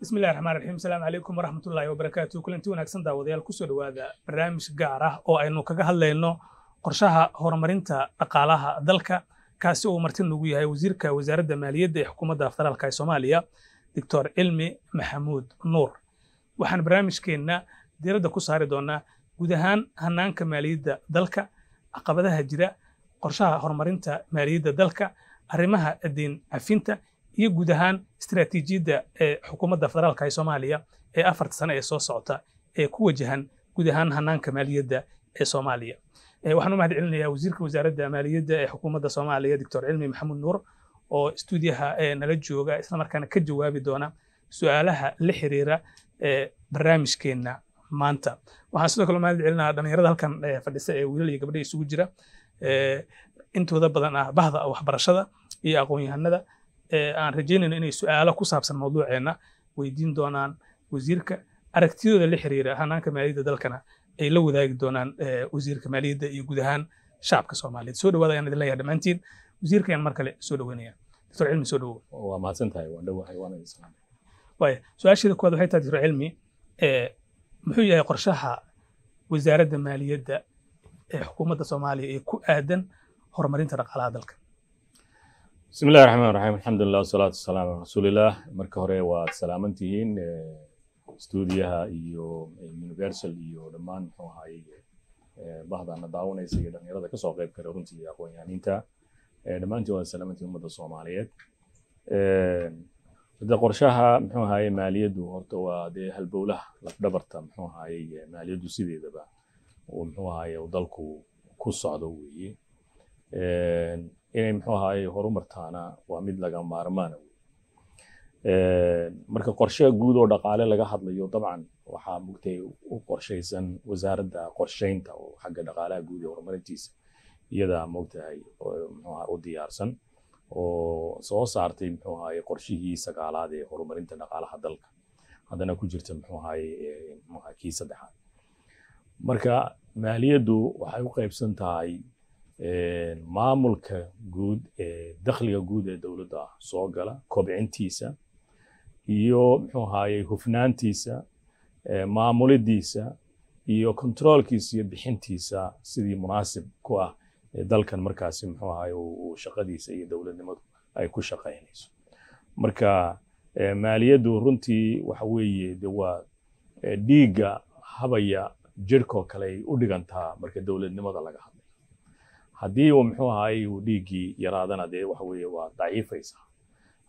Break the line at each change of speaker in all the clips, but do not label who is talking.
bismillahi raxmaan raxiim asalaamu calaykum waraxmatullaahi wabarakaatu kulanti wanaagsan daawadayaal kusoo dhawaada barnaamij gaar ah oo aynu kaga hadlayno qorshaha horumarinta dhaqaalaha dalka kaasi uu marti nugu yahay wasiirka wasaaradda maaliyadda ee xukuumadda federaalka ee soomaaliya doctor cilmi maxamuud nuur waxaan barnaamijkeenna diiradda ku saari doonaa guud ahaan hanaanka maaliyadda dalka caqabadaha jira qorshaha horumarinta maaliyadda dalka arrimaha deyn cafinta iyo guud ahaan istaraatiijiyadda xukuumadda federaalka ee soomaaliya ee afarta sane ee soo socota ee ku wajahan guud ahaan hanaanka maaliyadda ee soomaaliya eh, waxaan u mahad celinayaa wasiirka wasaaradda maaliyadda ee xukuumadda soomaaliya doctor cilmi maxamuud nuur oo stuudiyaha eh, nala jooga islamarkaana ka jawaabi doona su-aalaha la xiriira eh, barnaamijkeenna maanta waxaan sidoo kale mahad celinayaa dhallinyarada halkan fadhisa ee wiilal iyo gabdhaha isugu jira intooda badan ah bahda waxbarashada iyo aqoon-yahanada aan rajaynayno inay aalo ku saabsan mawduuceenna weydiin doonaan wasiirka aragtidooda la xiriira hanaanka maaliyadda dalkana ay la wadaagi doonaan wasiirka maaliyadda iyo guud ahaan shacabka soomaaliyeed soo dhawaada ayaan idin leeyahay dhammaantiin wasiirka ayaan mar kale soo dhaweynaya doctor cilmi soo dhawow
su-aasheeda
koowaad waxay tahay doctor cilmi muxuu yahay qorshaha wasaaradda maaliyadda ee xukuumadda soomaaliya ee ku aadan horumarinta dhaqaalaha dalka
bismi illahi raxmaan raxiim alxamdulilah wasalaatu wasalaamu ala rasuulilah marka hore waad salaamantihiin eh, stuudiyaha iyo eh, universal iyo dhammaan muxuu ahaay eh, bahdana daawanaysa iyo dhalinyarada kasoo qeyb kale runtii iyo aqoon-yahaniinta dhammaantiin waad ummadda soomaaliyeed de qorshaha muxuu ahaye maaliyaddu horta waa dee halbowlaha lafdhabarta muxuu ahaye maaliyaddu sideedaba muxuu ahaye dalku ku socdo weeye inay mxuu ahaay horumartaana waa mid laga maarmaana marka qorshe guud oo dhaqaale laga hadlayo dabcan waxaa mugtay u qorshaysan wasaaradda qorsheynta oo xagga dhaqaalaha guud ee horumarintiisa iyadaa mogtahay u diyaarsan oo soo saartay mxuu ahaay qorshihii sagaalaad ee horumarinta dhaqaalaha dalka haddana ku jirta mxuu ahaay kii saddexaad marka maaliyaddu waxay u qaybsan tahay maamulka guud ee dakhliga guud ee dowladda ah soo gala kobcintiisa iyo muxuu ahaayey hufnaantiisa maamulidiisa iyo controolkiisa iyo bixintiisa sidii munaasib ku ah dalkan markaasi muxuu ahaye uu shaqadiisa iyo dowladnimadu ay ku shaqaynayso marka maaliyaddu runtii waxa weeye de waa dhiigga habaya jirhkoo kale ay u dhigantaa marka dowladnimada laga hadlo haddii uu muxuu ahaay uu dhiiggii yaraadana dee waxa waa daciifaysaa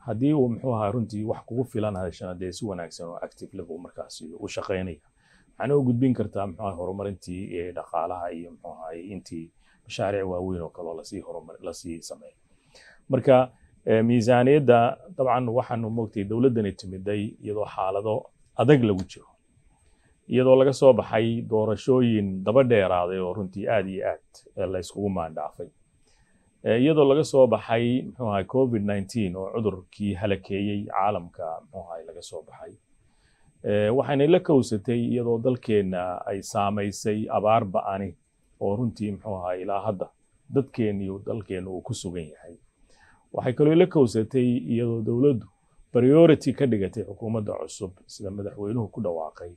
haddii uu muxuu ahaa runtii wax kugu filan heshana dee si wanaagsan oo active level markaasi u shaqaynaya waxaana u gudbin kartaa muxuu ahay horumarintii dhaqaalaha iyo muxuu ahaay intii mashaariic waaweyn oo kaloo lasii horumar lasii sameeyo marka eh, miisaaniyadda dabcan waxaanu moogtay dowladdani timiday iyadoo xaalado adag lagu jiro iyadoo laga soo baxay doorashooyin daba dheeraaday oo runtii aada iyo aad eh, layskugu maandhaafay eh, iyadoo laga soo baxay muxuu ahay covid nineteen oo cudurkii halakeeyey caalamka muxuu ahay laga soo baxay eh, waxaynay la kowsatay iyadoo dalkeenna ay saamaysay abaar ba-ani oo runtii muxuu ahay ilaa hadda dadkeeniyo dalkeenna uu ku sugan yahay waxay kaloo la kowsatay iyadoo dowladdu priority ka dhigatay xukuumadda cusub sida madaxweynuhu ku dhawaaqay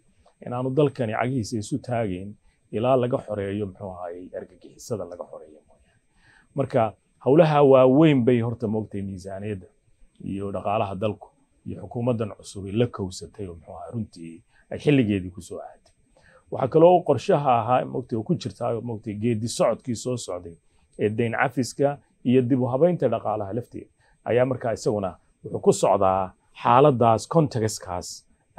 inaanu dalkani cagihiisa isu taagayn ilaa laga xoreeyo muxuu ahaayey argagixisada laga xoreeyo mooyaane marka howlaha waaweyn bay horta moogtay miisaaniyadda iyo dhaqaalaha dalku iyo xukuumaddan cusubi la kowsatay oo muxuu ahaa runtii ay xilligeedii kusoo aatay waxaa kaloo qorshaha ahaa moogtay oo ku jirtaa moogtay geedi socodkii soo socday ee dayn cafiska iyo dib u habaynta dhaqaalaha lafteeda ayaa markaa isaguna wuxuu ku socdaa xaaladaas contexkaas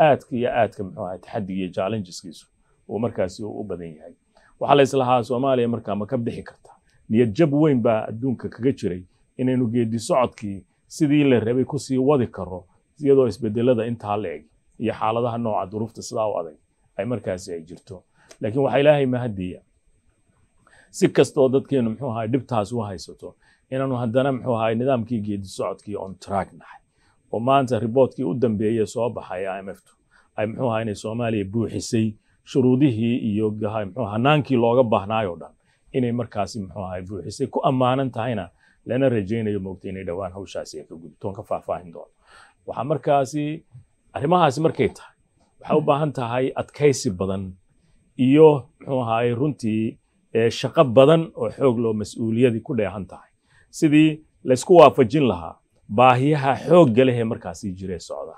aadka iyo aadka muxuu ahay taxadiga iyo challengeskiisu uu markaasi u badan yahay waxaa layslahaa soomaaliya markaa ma ka bixi karta niyad jab weyn baa adduunka kaga jiray inaynu geedi socodkii sidii la rabay kusii wadi karo iyadoo isbedelada intaa la eg iyo xaaladaha nooca duruufta sidaa u adag ay markaasi ay jirto laakiin waxaa ilaahay mahadiya si kastoo dadkeenu muxuu ahay dhibtaas u haysato inaanu haddana muxuu ahay nidaamkii geedi socodkii on track nahay oo maanta riboortkii u dambeeye soo baxay imftu ay muxuu ahaa inay soomaaliya buuxisay shuruudihii iyo mxuu hanaankii looga baahnaayoo dhan inay markaasi muxuu ahaa buuxisay ku ammaanan tahayna lana rajaynayo moogta inay dhowaan hawshaasi ay ka gudubtoon ka faahfaahin doono waxaa markaasi arrimahaasi markay tahay waxay u baahan tahay adkaysi badan iyo muxuu ahaaye runtii eh, shaqo badan oo xoog loo mas-uuliyadii ku dheehan tahay sidii laysku waafajin lahaa baahiyaha xoogga lehee markaasi jiree socda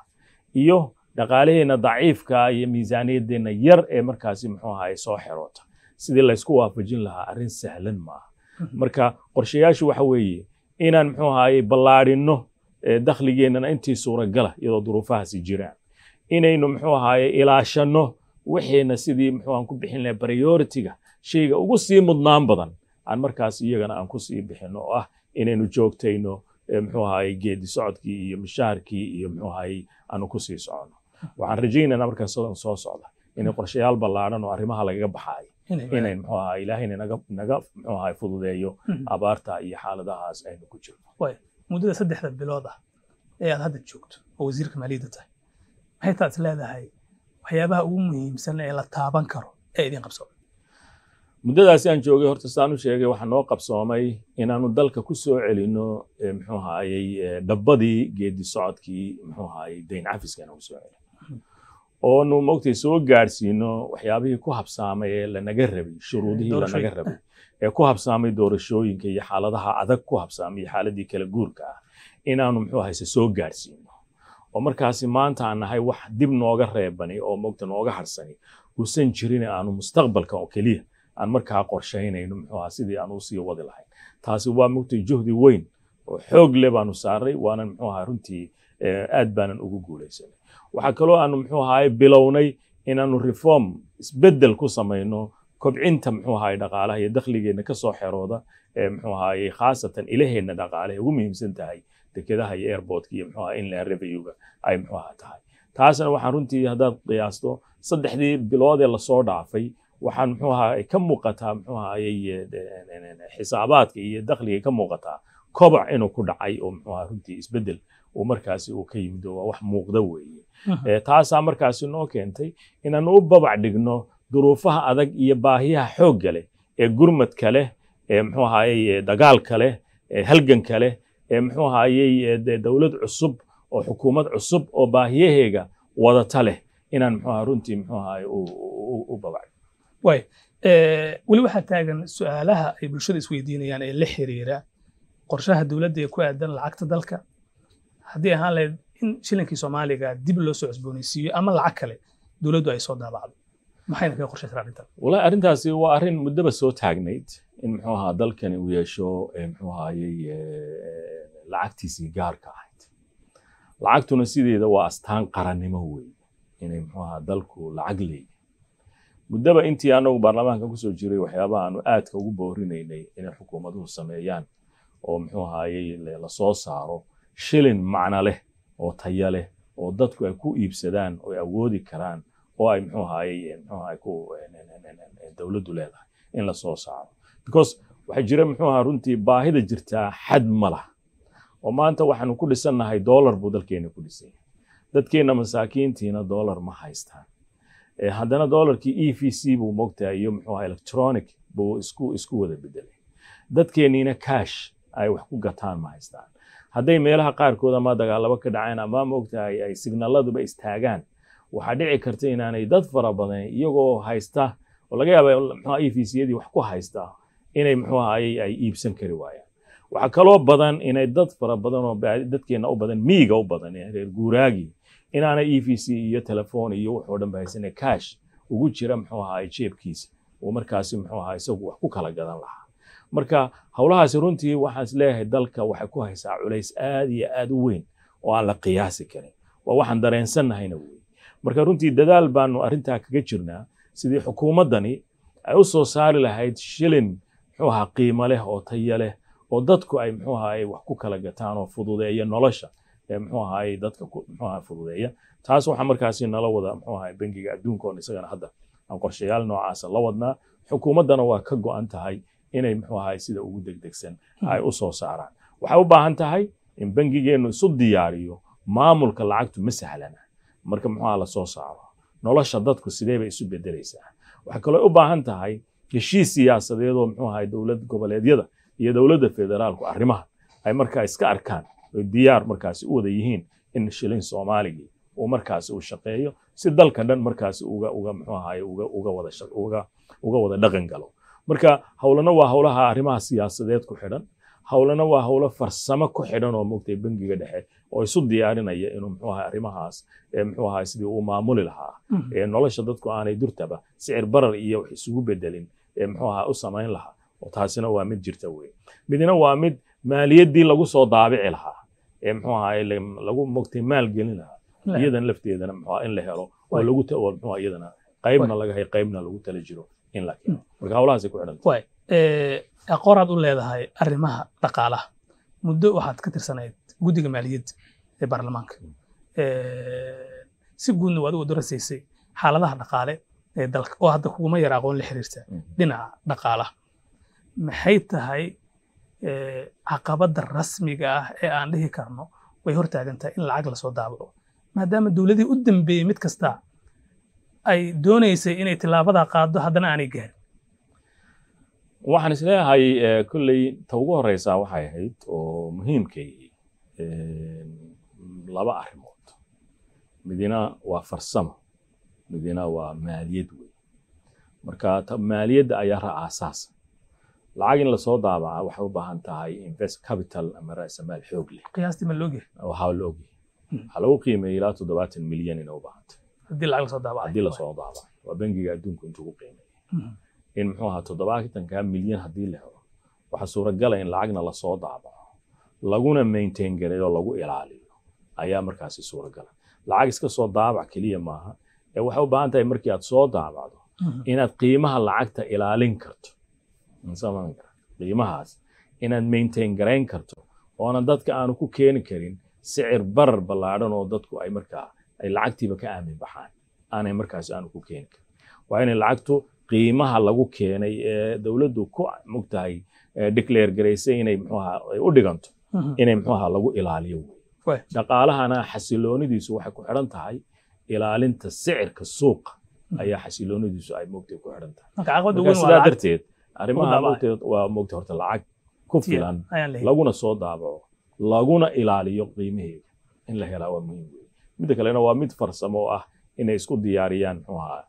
iyo dhaqaalaheenna daciifka iyo miisaaniyadeenna yar ee markaasi muxuu ahaye soo xeroota sidii laysku waafajin lahaa arrin sahlan maaha mhm. marka qorshayaashu waxa weeye inaan muxuu ahaye ballaadhinno dakhligeennana intii suuragala iyadoo duruufahaasi jiraan inaynu muxuu ahaye ilaashanno wixiina sidii muxuuaan ku bixin lahay prioritiga shayga ugu sii mudnaan badan aan markaas iyagana aan ku sii bixinno oo ah inaynu joogtayno muxuu ahaye geedi socodkii iyo mashaarkii iyo muxuu aanu kusii socno waxaan rajaynana markaa sidan soo socda inay qorshayaal ballaaran oo arrimaha lagaga baxay inay muxuu ahaye ilaahayna naga fududeeyo mm-hmm. abaarta iyo xaaladahaas aynu ku
jirno muddada saddexda bilood ah ee aad hadda joogto oo wasiirka maaliyadda tahay maxay taas leedahay waxyaabaha ugu muhiimsan ee la taaban karo ee idin qabso
muddadaasi aan joogay horta saan u sheegay waxaa noo qabsoomay inaanu dalka ku soo celino mxuu ahaayey dhabbadii geedi socodkii mxuu ahaayey dayn cafiska inaan kusoo celino oonu maogtay soo gaarsiino waxyaabihii ku habsaamay ee lanaga rabay shuruudihii lanaga rabay ee ku habsaamay doorashooyinka iyo xaaladaha adag ku habsaamay iyo xaaladii kala guurka ah inaanu mxuu hayse soo gaarsiino oo markaasi maanta aan nahay wax dib nooga reebani oo mogta nooga harsani uusan jirin aanu mustaqbalka oo keliya aan markaa qorshaynayno muxuu ahaa sidii aan usii wadi lahayn taasi waa mugtay juhdi weyn oo xoog leh baanu saaray waanan muxuu ahaa runtii eh, aad baanan ugu guulaysanay waxaa kaloo aanu muxuu ahaay bilownay inaanu reform isbeddel ku samayno kobcinta muxuu ahaay dhaqaalaha iyo dakhligeenna ka xerooda ee eh, muxuu ahaayey khaasatan ilaheenna dhaqaalahay ugu muhiimsan tahay dekedaha iyo airportka iyo muxuu ahaa inland revenue ay muxuu ahaa tahay taasna waxaan runtii haddaad qiyaasto saddexdii biloodee lasoo dhaafay waxaan muxuu ahaa ka muuqataa muxuu ahaayey eh, eh, xisaabaadka iyo dakhliga ka muuqataa kobac inuu ku dhacay oo muxuu ahaa runtii isbeddel uu markaasi uu ka yimid waa wax muuqda weeye uhuh. eh, taasaa markaasi noo keentay inaan u babac dhigno duruufaha adag iyo baahiyaha xoogga leh ee gurmadka leh ee muxuu ahaayey dagaalka leh ee halganka leh ee muxuu ahaayey dowlad cusub oo xukuumad cusub oo baahiyaheega wadata leh inaan muxuu ahaa runtii muxuu ahaayey u babac
weli waxaa taagan su-aalaha ay bulshada isweydiinayaan ee la xiriira qorshaha dowladda ee ku aadan lacagta dalka haddii ahaan lahayd in shilinkii soomaaliga dib loo soo cusbooneysiiyo ama lacag kale dowladdu ay soo daabacdo maxayna kaga qorshaysaa arrintan
walaa arrintaasi waa arrin muddaba soo taagnayd in muxuu ahaa dalkani uu yeesho muxuu ahaayey lacagtiisii gaarka ahayd lacagtuna sideeda waa astaan qarannimo weeye inay muxuu ahaa dalku lacag leeyahay muddaba intii anagu baarlamaankan kusoo jiray waxyaabaha aanu aadka ugu boorinaynay inay xukuumaduhu sameeyaan oo muxuu ahaayey lasoo saaro shilin macno leh oo taya leh oo dadku ay ku iibsadaan oo ay awoodi karaan oo ay muxuu ahaayey eh, muxuu ahaay ku eh, eh, dawladdu leedahay in lasoo saaro because waxa jira muxuu ahaa runtii baahida jirtaa xad ma oo maanta waxaanu ku dhisannahay dollar buu dalkeena ku dhisan yahay masaakiintiina dollar ma haystaan Eh, haddana dolarkii e v c buu mogtahay iyo muxuu aha electronic buu isku isku wada bedelay dadkeenniina cash ay wax ku gataan ma haystaan hadday meelaha qaarkood ama dagaalabo ka dhaceen ama mogtahay ay signalladuba istaagaan waxaa dhici karta inaanay dad fara badan iyagoo haysta oo laga yaaba mxua e v c yadii wax ku haysta inay muxuu ahaye ay iibsan kari waayaan waxaa kaloo badan inay dad fara badan oo dadkeenna u badan miiga u badan reer guuraagii inaana e v c iyo telefoon iyo wuxoo dhan ba haysane cash ugu jira muxuu ahaay jeebkiisa oo markaasi muxuu ahaa isagu wax ku kala gadan lahaa marka howlahaasi runtii waxaan leeyahay dalka waxay ku haysaa culays aad iyo aad u weyn oo aan la qiyaasi karin waa waxaan dareensannahayna wey marka runtii dadaal baanu arrintaa kaga jirnaa sidii xukuumaddani ay u soo saari lahayd shilin muxuu ahaa qiimo leh oo taya leh oo dadku ay muxuu ahaay wax ku kala gataan oo fududeeya nolosha mxuu taas waxaa markaasi nala wada mxuu ahay bangiga isagana hadda aan qorshayaal noocaasa la wadnaa xukuumaddana waa ka go'an tahay inay mxuu sida ugu degdegsan ay u saaraan waxay u baahan tahay in bangigeennu isu diyaariyo maamulka lacagtu ma sahlana marka mxuu aha saaro nolosha dadku sidee bay isu bedelaysaa waxay kaloo u baahan tahay heshiis siyaasadeedoo mxuu ahay dowlad goboleedyada iyo dowladda federaalku arrimaha ay markaa iska arkaan diyaar markaasi u wada yihiin in shilin soomaaliga uu markaasi u shaqeeyo si dalka dhan markaasi uga muxuu ahaay uga wada dhaqan galo marka howlana waa howlaha arrimaha siyaasadeed ku xidhan howlana waa howlo farsamo ku xidhan oo moogtay bangiga dhexe oo isu diyaarinaya inuu muxuu ahaay arrimahaas muxuu ahaay sidii uu maamuli lahaa mm-hmm. nolosha dadku aanay durtaba sicir barar iyo wax isugu bedelin muxuu ahaay u samayn lahaa oo taasina waa mid jirta wey midna waa mid maaliyaddii lagu soo daabici lahaa mxuu ahaay lagu mogtay maalgelin lahaa iyadan lafteedana mxua in la helo oo lagu oo mxua iyadana qaybna laga hay qaybna lagu tala jiro in la keeno marka hawlahaasay ku xidhanta
way aqoon aad u leedahay arrimaha dhaqaalaha muddo waxaad ka tirsanayd guddiga maaliyadda ee baarlamaanka si guudna waad u darasaysay xaaladaha dhaqaale ee dalka oo hadda kuguma yara aqoon la xiriirta mm-hmm. dhinaca dhaqaalaha maxay tahay caqabada rasmiga ah ee aan dhihi karno way hortaagantahay in lacag lasoo daabaco maadaama dowladihii u dambeeyey mid kasta ay doonaysay inay tilaabadaa qaado haddana aanay gaarin
waxaan isleeyahay kolley ta ugu horeysa waxay ahayd oo muhiimkay laba arrimood midina waa farsamo midina waa maaliyad weyn marka maaliyadda ayaa raaca asaasa lacag in lasoo daabacaa waxay u baahan tahay invest capital ama raasamaal xoog leh
qiyaastii ma loogyah
waxaa la waxaa hmm. lagu qiimeeyey ilaa toddobaatan milyan inay u baahantahay
haddii lacag lasoo daabacay haddii lasoo
daabacay waa bangiga adduunku intuu ku qiimeeyey hmm. in muxuu ahaa toddobaatankaa milyan haddii la waxaa suuragala in lacagna lasoo daabaco laguna maintain gareeyo lagu ilaaliyo ayaa markaasi suuragala lacag iska soo daabac keliya maaha ee waxay u baahan tahay markii aad soo daabacdo hmm. inaad qiimaha lacagta ilaalin karto qiimahaas inaad maintain garayn karto oona dadka aanu ku keeni karin sicir barar ballaadhan oo dadku ay markaa ay lacagtiiba ka aamin baxaan aanay markaas aanu ku keeni karin waa inay lacagtu qiimaha lagu keenay ee dowladdu ku mogtahay declare garaysay inay muxuu ay u dhiganto mhm. inay muxuu lagu ilaaliyo dhaqaalahana xasiloonidiisu waxay ku xidhan tahay ilaalinta sicirka suuqa mhm. ayaa xasiloonidiisu ay mogtahay ku xidhan
tahay sidaa darteed
arrimaha moogteed waa moogta horta lacag ku filan laguna soo daabaco laguna ilaaliyo qiimaheeda in la helaa waa muhiim wey midda kalena waa mid farsamo oo ah inay isku diyaariyaan muxuu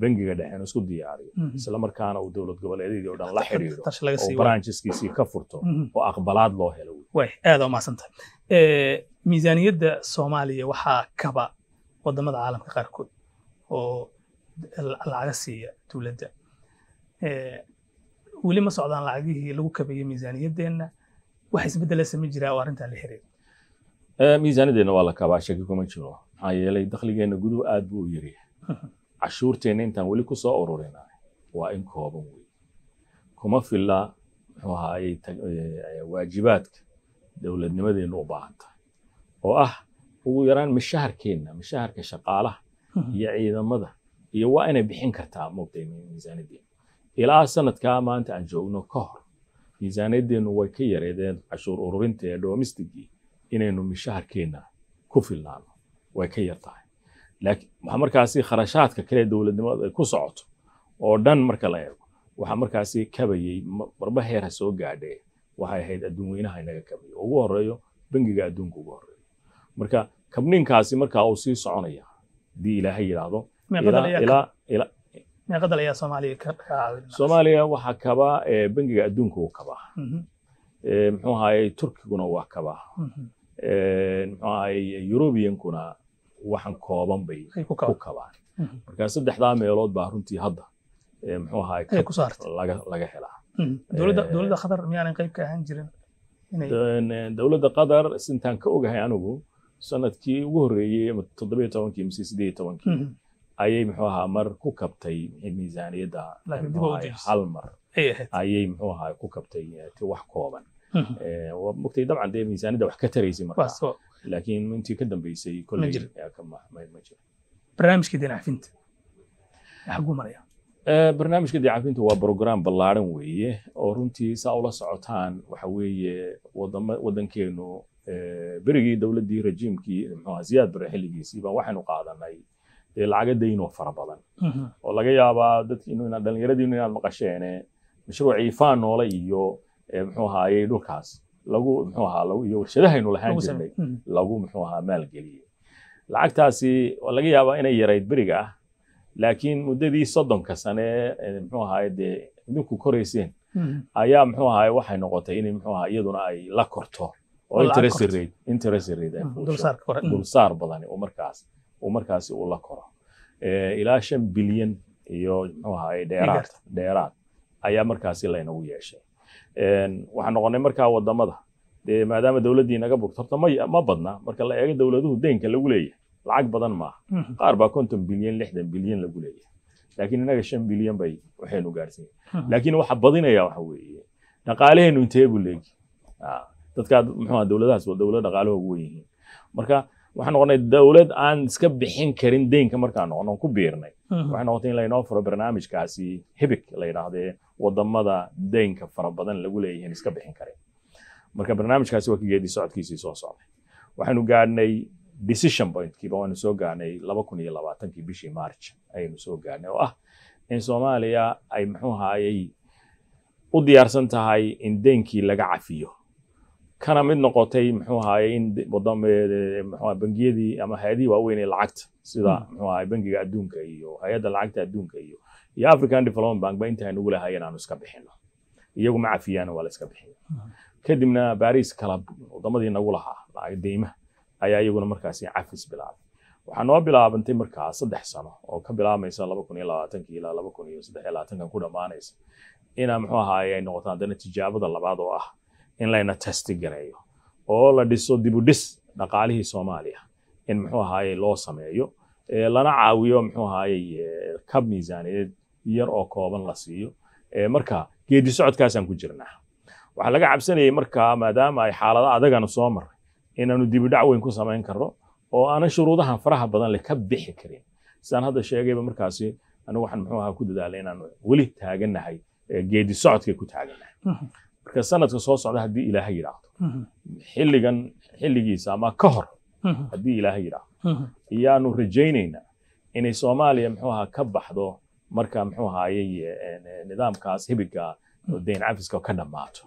bangiga dhexe isku diyaariyo mhm. isla uu dowlad goboleedyadii oo dhan la xiriiro oo brancheskiisii ka furto mhm. oo aqbalaad loo helo
way aada umahadsanta eh, miisaaniyadda soomaaliya waxaa kaba wadamada caalamka qaarkood oo lacaga siiya dowladda eh, weli ma socdaan lacagihii lagu kabeeyey miisaaniyadeenna wax isbedela samayn jiraa oo arrintaa la xiriir
miisaanadeenna waa la kabaa shaki kuma jiro maxaa yeelay dakhligeenna guduhu aad buu u yaryahay cashuurteenna intaan weli ku soo ururin waa in kooban wey kuma filla muxuu ahaayey waajibaadka dowladnimadeennu u baahan tahay oo ah ugu yaraan mishaharkeenna mishaharka shaqaalaha iyo ciidamada iyo waa inay bixin kartaa moogtay miisaanadeenna ilaa sanadkaa maanta aan joogno ka hor miisaaniyadeennu way ka yareedeen cashuur ururinta ee dhomistigii inaynu mishaharkeenna ku filnaano way ka yartahay markaasi kharashaadka kale dowladnimadu ay ku socoto oo dhan marka la eego waxaa markaasi kabayey marba heer soo gaadhee waxay ahayd adduunweynaha inaga kabayay ugu horeeyo bangiga adduunka ugu horeeyo marka kabninkaasi markaa uu sii soconaya haddii ilaahay yidhaahdo soomaaliya waxaa kabaa eh, bangiga adduunka u kaba mm-hmm. eh, muxuu ahaayey turkiguna waa kaba mm-hmm. eh, muxuu ahaayey yurubiyankuna waxan kooban bay ku kabaan mm-hmm. marka saddexdaa meelood baa runtii hadda muxuu ahaay
laga helaa dowladda qatar miyaanan qayb ka ahaan jirin
dowladda qatar sintaan ka ogahay anigu sanadkii ugu horreeyey toddobiyo tobankii mise sideed tobankii ayay muxuu ahaa mar ku kabtay miisaaniyadda hal mar ayay muxuu ahaa ku kabtay eh, wax kooban mogtay mm-hmm. eh, dabcan dee miisaaniyadda wax ka taraysay markaa laakiin intii ka dambeysay ma jiro
barnaamijka dinacafinta xaguu maraya
eh, barnaamijka dicafinta waa brogram ballaaran weeye oo runtii saa ula socotaan waxa weeye wadama berigii dowladdii rajiimkii siyaad bare xilligiisii baa waxaanu qaadanay dee lacaga daynoo fara badan mm-hmm. oo laga yaabaa dadkiinu inaad dhallinyaradiinu inaad maqasheene mashruuc iifaan iyo muxuu ahaayey dhulkaas lagu muxuu ahaa lagu iyo warshadahaynu lahaan jirnay mm-hmm. lagu muxuu ahaa maalgeliyey lacagtaasi laga yaabaa inay yarayd beriga ah laakiin muddadii soddonka sane muxuu ahaay dee idinku korayseen mm-hmm. ayaa muxuu ahaay waxay noqotay inay muxuu ahaa iyaduna ay la korto oo interest rate interest rate dulsaar badani oo markaas uu markaasi ula koro ilaa shan bilyan iyo mxuu ahaye dheeraad ayaa markaasi laynagu yeeshay waxaan noqonnay markaa wadamada dee maadaama dowladdii naga burto horta ma badna marka la eego dowladuhu deenka lagu leeyahay lacag badan maaha hmm. qaar baa konton bilyan lixdan bilyan lagu leeyahay laakiin innaga shan bilyan bay waxaynu gaarsiinay hmm. laakiin waxa badinaya waxa weeye dhaqaalaheenu inteebu leegi dadkaa muxuu dowladahaas waa dowlado dhaqaalaha ugu wen yihiin marka waxaan noqonay dowlad aan iska bixin karin deynka markaan noqon ku biirnay mhm. waxay noqotay in laynoo furo barnaamijkaasi hibig la yidhaahdee wadamada deynka fara badan lagu leeyihiin iska bixin karin marka barnaamijkaasi waa ka geedi socodkiisii soo socday waxaynu gaadhnay decision pointkiiba waanu soo gaadhnay laba kun iyo labaatankii bishii march ayaynu soo gaadhnay oo ah in soomaaliya ay muxuu haayey u diyaarsan tahay in deynkii laga cafiyo kana mid noqotay muxuu ahaye in eh, eh, bangiyadii ama hay-adihii waaweyn ee lacagta sida hmm. muxuu ahaye bangiga adduunka iyo hay-adda lacagta adduunka iyo iyo african development bank ba inta aynu gulahay inaanu iska bixino iyagu ma cafiyaan waa la iska bixiyo hmm. kadibna baris kalab wadamadii nagu lahaa lacag deymaha ayaa iyaguna markaasi cafis bilaabay waxaa noo bilaabantay markaa saddex sano oo ka bilaabmaysa laba kun iyo labaatankii ilaa laba kun iyo saddex iyo labaatankan ku dhammaanaysa inaa muxuu ahaaye ay noqoto haddana tijaabada labaad oo ah in layna testigareeyo oo la dhiso dibudhis dhaqaalihii soomaaliya in muxuu ahaaye loo sameeyo lana caawiyo muxuu ahaaye kab miisaaneed yar oo kooban la siiyo marka geedi socodkaasaan ku jirnaa waxaa laga cabsanayay markaa maadaama ay xaalado adagana soo maray inaanu dibidhac weyn ku samayn karno oo aanan shuruudahan faraha badan leh ka bixi karin sidaan hadda sheegayba markaasi anigu waxaan muxuu ahaa ku dadaalay inaanu weli taagannahay geedi socodkay ku taagannahay mm-hmm marka sanadka soo socda haddii ilaahay yidhaahdo mhm. xilligan xilligiisa ama ka hor mhm. haddii ilaahay
yidhaahdo
ayaanu mhm. rajaynaynaa inay soomaaliya muxuu ahaa ka baxdo marka muxuu ahaayey eh, eh, nidaamkaas hibigga deyn cafiska ka dhammaato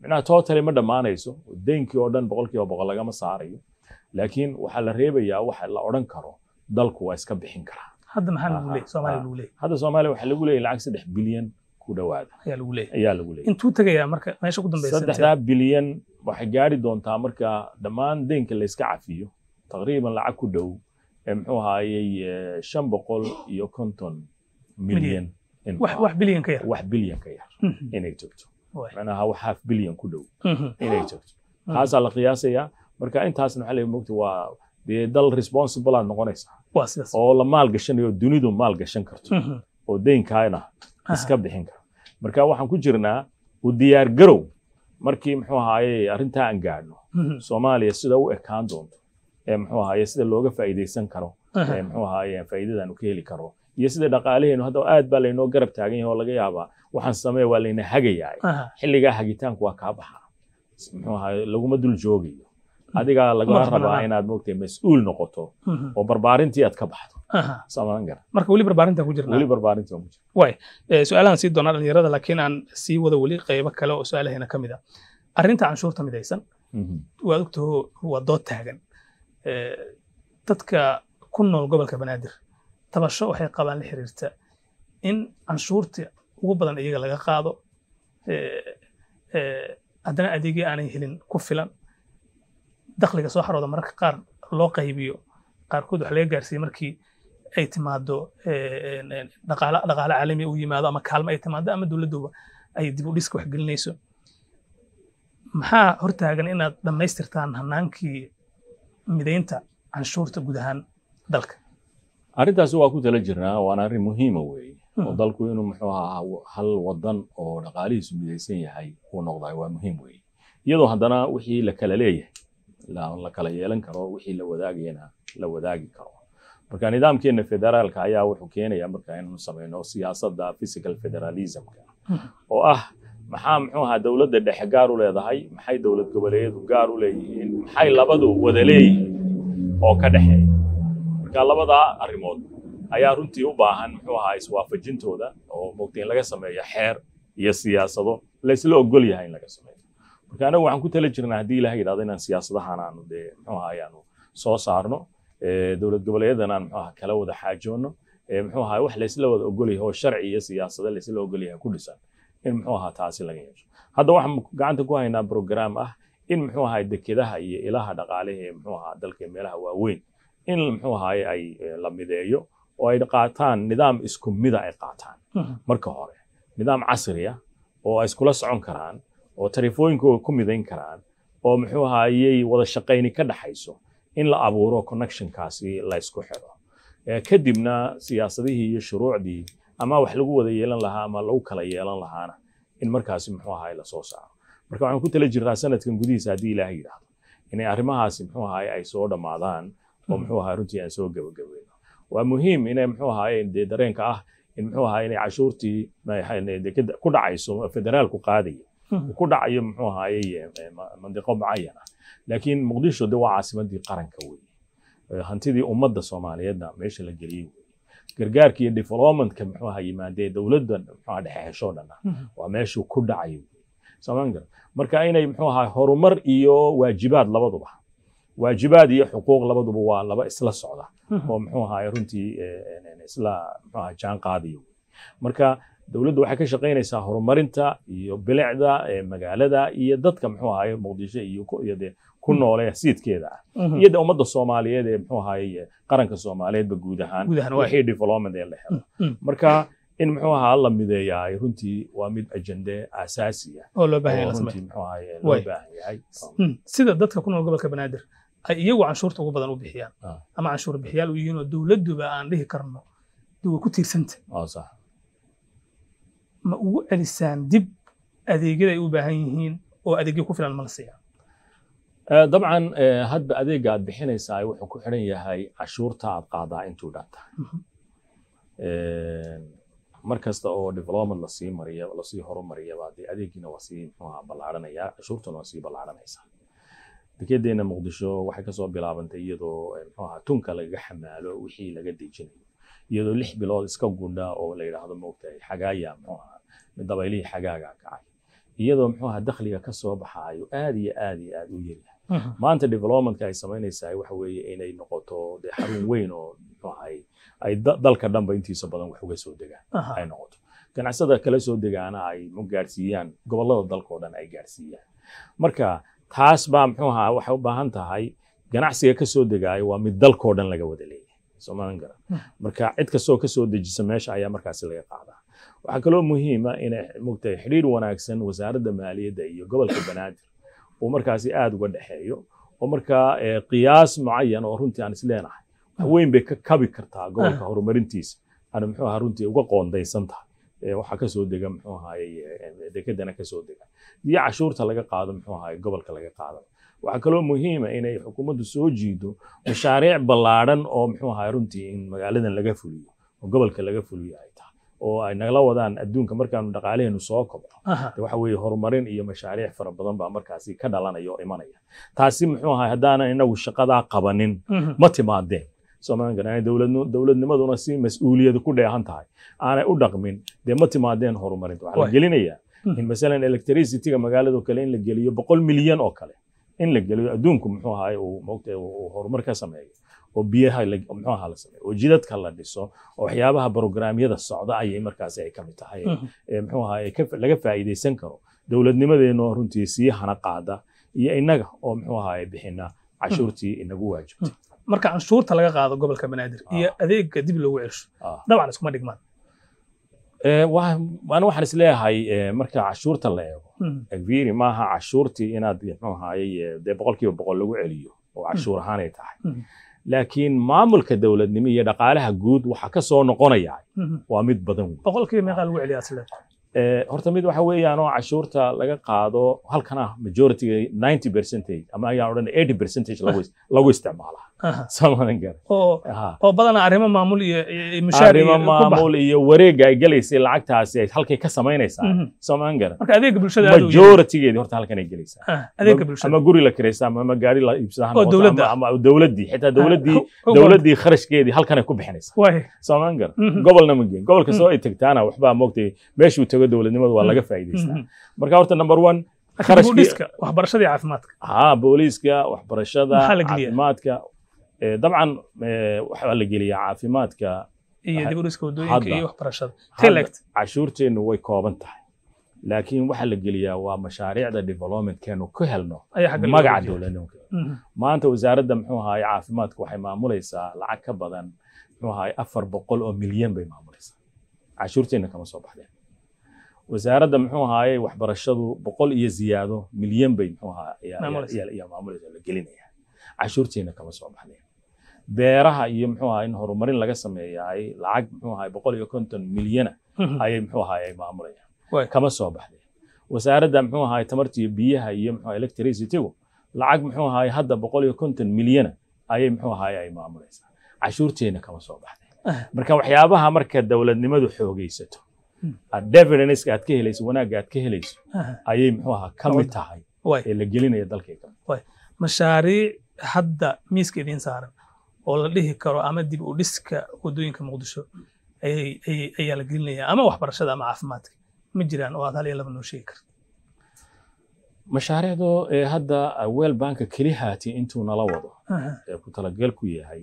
micnaha totally ma dhammaanayso deynkii oo dhan boqol boqol lagama saarayo laakiin waxaa la reebayaa waxa la odhan karo dalku waa iska bixin karaa
hadda maxaa lagu leey soomaaliya lagu leey
hadda soomaaliya waxaa lagu leeyahy lacag saddex bilyan ku bilyan waxay gaari doontaa marka dhammaan deynka layska cafiyo taqriiban lacag ku dhow muxuu ahaayey eh, shan boqol iyo konton milyan wax bilyan ka yar mhm. inay joogto manaha wax half bilyan ku dhow mhm. inay joogto taasaa mhm. la qiyaasayaa marka intaasna waxa leeyahay mogta waa dee dal responsible aad oo la maal gashanayo dunidu maal gashan karto oo deynkaana iska bixin karto marka waxaan ku jirnaa u garow markii muxuu ahaaye arrintaa aan gaadhno mhm. soomaaliya sida u ekaan doonto ee muxuu ahaaye sida looga faa'iidaysan karo mhm. ee muxuu ahaaye faa'iidadan ka heli karo iyo sida dhaqaalaheenu hadda aad baa laynoo garab taagan yahay oo laga yaabaa waxaan sameeya waa layna hagayaa xilligaa hagitaanku waa kaa baxaa muxuu ahaaye laguma dul joogayo mhm. adigaa lagaa rabaa inaad moogtay mas-uul noqoto oo barbaarintii aad ka baxdo
marka ku eh, su-aalahan sii doonaa dhalinyarada laakiin aan sii wado weli qeybo kale oo su-aalahayna ka mid a ah. arrinta canshuurta midaysan mhm. waad ogtaho waa dood taagan eh, dadka ku nool gobolka banaadir tabasho waxay qabaan la xiriirta in canshuurta ugu badan iyaga laga qaado eh, haddana adeegii aanay helin ku filan dakhliga soo xarooda mararka qaar loo qaybiyo qaarkood wax laga gaarsiiye markii ay timaado eh, eh, dhaqaale caalami u yimaado ama kaalmo ay timaado ama dowladduba ay dib u dhiska waxgelinayso maxaa hortaagan inaad dhammaystirtaan hannaankii midaynta canshuurta guud dalka
arrintaasi waa ku tala jirnaa waana arrin muhiima ah weeye hmm. oo dalku inuu muxuu ahaa hal wadan oo dhaqaalihiisu midaysan yahay uu noqdaay waa muhiim weeye iyadoo haddana wixii la leeyahay la yeelan karo wixii la wadaagayana la wadaagi karo marka nidaamkeena federaalka ah ayaa wuxuu keenaya marka inaanu sameyno siyaasada physical federalismka hmm. oo ah maxaa muxuu ahaa dowladda dhexe gaar u leedahay maxay dowlad goboleedyadu gaar u leeyihiin maxay labadu wada leeyihiin oo ka dhexeeya marka labadaa arrimood ayaa runtii u baahan muxuu ahaa iswaafajintooda oo mogta laga sameeyo xeer iyo siyaasado laysla ogol yahay in laga sameeyo marka anagu waxaan ku tala jirnaa haddii ilaha yidhahdo inaan siyaasadahaan aanu dee muxuu ahaa ayaanu soo saarno dowlad goboleeyadanaan muxuaha kala wada xaajoono muxuu ahaa wax laysla wada ogolyahay oo sharci iyo siyaasada laysla ogolyahay ku dhisan in muxuu ahaa taasi laga yeesho hadda waxaan gacanta ku haynaa program ah in muxuu ahaa dekedaha iyo ilaha dhaqaaleha ee muxuu ahaa dalka meelaha waaweyn in muxuu ahaay ay la mideeyo oo ay qaataan nidaam isku mida ay qaataan mm-hmm. marka hore nidaam casri ah oo ay iskula socon karaan oo tariifooyinkooda ku midayn karaan oo muxuu ahaayey wada shaqayni ka dhaxayso in la abuuro connectionkaasi la ysku xiro kadibna siyaasadihii iyo shuruucdii ama wax lagu wada yeelan lahaa ama lagu kala yeelan lahaana in markaasi muxuu ahaay lasoo saaro marka waxaan ku tala jirtaa sanadkan gudihiisa haddii ilaahay yidhaahdo inay arrimahaasi muxuu ahaay ay soo dhammaadaan oo muxuu ahaay runtii aan soo gebagabayno waa muhiim inay muxuu ahaayeen dee dareenka ah in muxuu ahaay inay cashuurtii ku dhacayso federaalku qaadaya ku dhacayo muxuu ahaayey mandiqo mucayan ah laakiin muqdisho de waa caasimadii qaranka wey hantidii ummadda soomaaliyeedna meesha la geliyey wey gargaarka iyo developmentka yimaadee dowladda muxuuaha dhexe heshoo dhan ah. mm-hmm. waa meeshuu ku dhacay soomaan marka inay muxuuaha horumar iyo waajibaad labaduba waajibaad iyo xuquuq labaduba waa laba isla socda mm-hmm. oo muxuu ahaay runtii isla muxuuaha jaan qaadiyo marka dowladda waxay ka shaqaynaysaa horumarinta iyo bilicda magaalada iyo dadka muxuu ahaye muqdisho iyo ku hmm. nool siidkeeda ah hmm. iyo ummadda soomaaliyeed ee muxuu ahaye qaranka soomaaliyeedba guud ahaan wixii development ee la
helo hmm, marka
in muxuu ahaa la mideeyaa runtii waa mid ajende asaasi ah. oo loo baahan
sida dadka ku nool gobolka banaadir ay iyagu canshuurta ugu badan u bixiyaan ah. ama canshuur bixiyaal u yihiin dowladduba aan dhihi karno way ku tiirsanta ma ugu celisaan dib adeegyada ay u baahan yihiin oo adeegyo ku filan mala
eh, dabcan eh, hadba adeega aad bixinaysaa wuxuu ku xiran yahay cashuurta aad qaadaa intuu dhan mhm. eh, markasta oo development lasii mariya lasii horumariyaba dee adeegiina waa sii cashuurtuna waa sii ballaarhanaysaa dekeedeenna muqdisho waxay kasoo bilaabantay iyadoo tunka lagaga xamaalo wixii laga dejinayo iyadoo lix bilood iska gundhaa oo la yidhaahdo moogtahay xagaaya dabaylihii xagaagaa kacay iyadoo muxuu ahaa dakhliga ka soo baxaayo aad iyo aad iyo aad u yaryahay uh-huh. maanta developmentka ay samaynaysahay waxa weeye inay noqoto dee xarun weyn oo muxuu ay dalka dhanba intiisa badan wax uga soo degaan uh-huh. ay noqoto ganacsada kala soo degaana ay mu gaarsiiyaan gobollada dalka oo dhan ay gaarsiiyaan marka taas baa muxuu ahaa waxay u baahan tahay ganacsiga ka soo degaayo waa mid dalkao dhan laga wada leeyahay somaa hmm. marka cid kastoo kasoo dejisa meesha ayaa markaasi laga qaadaa waxaa kaloo muhiima ah inay mogtahay xidhiir wanaagsan wasaaradda maaliyadda iyo gobolka banaadir uu markaasi aada uga dhexeeyo oo markaa eh, qiyaas mucayan oo runtii aan isleenahay waxweyn bay ka kabi kartaa gobolka hmm. horumarintiisa aan muxuu aha runtii uga qoondaysan tahay eh, waxaa kasoo dega muxuu ahaye eh, dekedana kasoo dega iyo cashuurta laga qaado muxuu ahaye gobolka laga qaado waxaa kaloo muhiima ah inay xukuumaddu soo jiido mashaariic ballaadhan oo muxuu ahaa runtii in magaaladan laga fuliyo oo gobolka laga fuliyo ay tahay oo ay nagala wadaan adduunka markaanu dhaqaalaheenu soo kobco waxa weeye horumarin iyo mashaariic fara badan baa markaasi ka dhalanaya oo imanaya taasi muxuu ahaa haddaanan inagu shaqadaa qabanin mhm. ma timaadeen dowladnimaduna si mas-uuliyad ku dheehan tahay aanay u dhaqmin dee ma timaadeen horumarinta waxaa la gelinayaa mhm. in masalan electricityga magaalado kale in la geliyo boqol milyan oo kale in la geliyo adduunku muxuu ahaay uu moogtay uu horumar ka sameeyo oo biyaha muxuu ahaa la sameeyo oo jidadka la dhiso oo waxyaabaha programyada socda ayay markaasi ay kamid tahay mm-hmm. muxuu ahaay laga faa'iidaysan karo dowladnimadeenoo runtii sii hana qaada iyo innaga oo muxuu ahaay bixina cashuurtii mm-hmm. inagu waajibtay
mm-hmm. marka canshuurta laga qaado gobolka banaadir iyo ah. adeega dib loogu cesho ah. dabcan iskuma dhigmaan
Eh, an waxaan isleeyahay eh, marka cashuurta la eego hmm. agviri maaha cashuurtii inaad eh, mxuu ahaayey dee boqol lagu celiyo oo hmm. cashuur ahaan tahay hmm. laakiin maamulka dowladnimo iyo dhaqaalaha guud waxa ka soo noqonaya waa mid badan Eh, horta mid waxa weeyaanoo cashuurta laga qaado halkan ah majoritiga ninety percentage ama ayaan odhan eighty percentage lagu isticmaalaa soomadan
badana arrimo maamul iyo mushaarimo maamul
iyo wareega ay gelaysay lacagtaasi halkay ka samaynaysaa mhm. soomadan gar marka
adeega bulshada majoritigeedi
horta halkan gelaysaa ah, adeega bulshada ama guri la kiraysaa ama gaari la iibsadaa oo dowladda ama dowladdii xitaa ah, dowladdii dowladdii kharashkeedii halkan ku bixinaysaa soomadan gar mhm. gobolna ma geen gobolka mhm. soo ay tagtaana waxbaa moogtay meeshuu tago dowladnimadu waa mm. laga faa'iidaystaa
mm-hmm. marka horta number one waxbarashada caafimaadka
ha booliiska waxbarashada caafimaadka dabcan waxaa la geliyaa caafimaadka
iyo diburiska wadooyinka iyo waxbarashada telect
cashuurteennu way kooban tahay laakiin waxaa la geliyaa waa mashaariicda developmentkeenu ku helno magaca dowladnimka mm-hmm. maanta wasaaradda muxuu ahaay caafimaadka waxay maamulaysaa lacag ka badan muxuu ahaay afar boqol oo milyan bay maamulaysaa cashuurteenna kama soo baxdeen wasaaradda muxuu ahaaye waxbarashadu boqol iyo ziyaado milyan bay muxuu ahaa maamulaysa la gelinaya cashuurtiina kama soo baxdeen beeraha iyo muxuu ahaa in horumarin laga sameeyaay lacag muxuu ahaa boqol iyo konton milyana ayay muxuu ahaa maamulayaan kama soo baxdeen wasaaradda muxuu ahaa tamartiyo biyaha iyo muxuu electricity lacag muxuu ahaa hadda boqol iyo konton milyana ayay muxuu ahaa ay maamulaysaa cashuurteena kama soo baxdeen eh. marka waxyaabaha marka dowladnimadu xoogaysato deverenska aad ka helayso wanaagga aad ka helayso ayay muxuu ahaa ka mid tahay ee la gelinaya dalkayga
mashaariic hadda miiska idiin saaran oo la dhihi karo ama dib u dhiska wadooyinka muqdisho ayaa la gelinaya ama waxbarashada ama caafimaadka ma jiraan oo aad hal iyo laba noo sheegi karta
mashaariicdo eh, hadda ah, welbanka kelihaati intuu nala wado ee ku talagelku yahay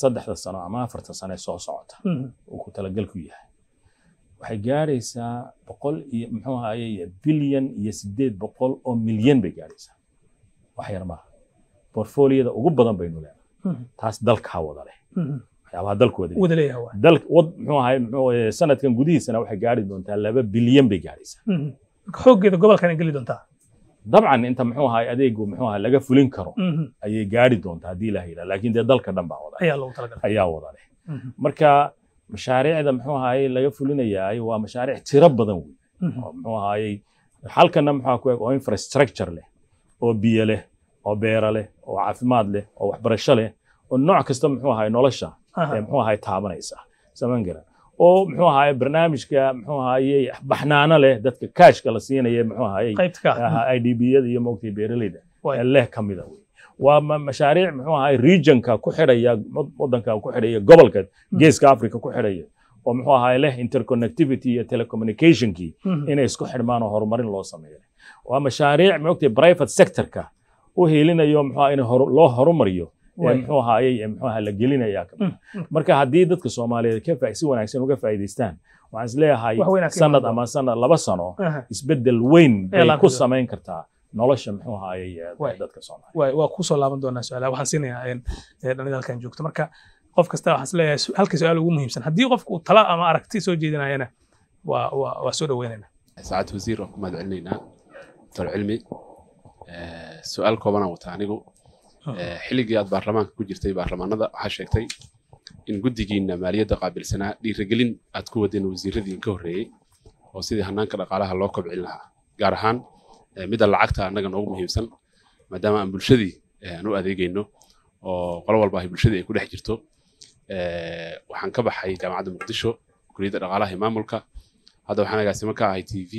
saddexda sano ama afarta sano ee soo socota mm-hmm. uu ku talagelku yahay waxay gaaraysaa boqol iyo muxuu ahaaye bilyan iyo sideed boqol oo milyan bay gaaraysaa wax yar ugu badan baynu leenahay mhm. taas dalkaa wada leh mhm. waxyaabaha dalkuwada eh, gudihiisana waxay gaari doontaa laba bilyan bay
gaaraysaa mhm. xooggeeda gobolkan geli doontaa
dabcan inta muxuu ahaay adeegu muxuu ahaay laga fulin karo ayay gaari doontaa haddii ilaha yidhaha laakiin dee dalka dhan baa wada ayaa wada leh marka mashaariicda muxuu ahaayey laga fulinayaay waa mashaariic tiro badan wey mhm. oo muxuu ahaayey halkana maxaa ku eg oo infrastructure leh oo biyo leh oo beero leh oo caafimaad leh oo waxbarasho leh oo nooc kasta muxuu ahaay nolosha ee muxuu ahaay taabanaysa saman oo muxuu ahaay barnaamijka muxuu ahaayey baxnaano leh dadka kaashka la siinaya muxuu ahaayey ah. idb-yada iyo moogtay beeraleyda ee leh ka wey waa mashaariic muxuu ahay regionka ku xidhaya wadanka ku xidhaya gobolka hmm. geeska africa ku xidhaya oo muxuu ahay leh interconnectivity iyo telecommunicationkii hmm. inay isku xidhmaan oo horumarin loo sameeyo waa mashaariic maogtay private sectorka u hiilinayo muxuu in loo horumariyo muxuu ahaayey muxuu ahaa la gelinaya hmm. marka haddii dadka soomaaliyeed ka si wanaagsan uga faa'iidaystaan waxaan isleeyahay sanad ama sanad laba sano isbeddel weyn bay ku samayn kartaa nolosha
muxuu ahaayey dadka Soomaaliyeed waa ku soo laaban doonaa su'aalaha waxaan siinayaa eh, eh, dhallinyarada halkan joogto marka qof kasta waxaan isleeyahay halka su'aal ugu muhiimsan haddii qofku tala ama aragti soo jeedinayana waa waa waa soo dhaweynaynaa
saacad wasiir waan ku mahad celinaynaa doctor cilmi eh, su'aal koobanaan wataa anigu hmm. xilligii aad baarlamaanka ku jirtay baarlamaanada waxaa sheegtay in guddigiinna maaliyadda qaabilsanaa dhiiragelin aad ku wadeen wasiiradiin ka horreeyey oo sidii hanaanka dhaqaalaha loo kobcin lahaa gaar ahaan midda lacagta annaga noogu muhiimsan maadaama aan bulshadii aan u adeegayno oo qolo walba ahy bulshadii ay ku dhex jirto waxaan ka baxay jaamacadda muqdisho kuliyadda dhaqaalaha iyo maamulka hadda waxaan agaasima ka ahay t v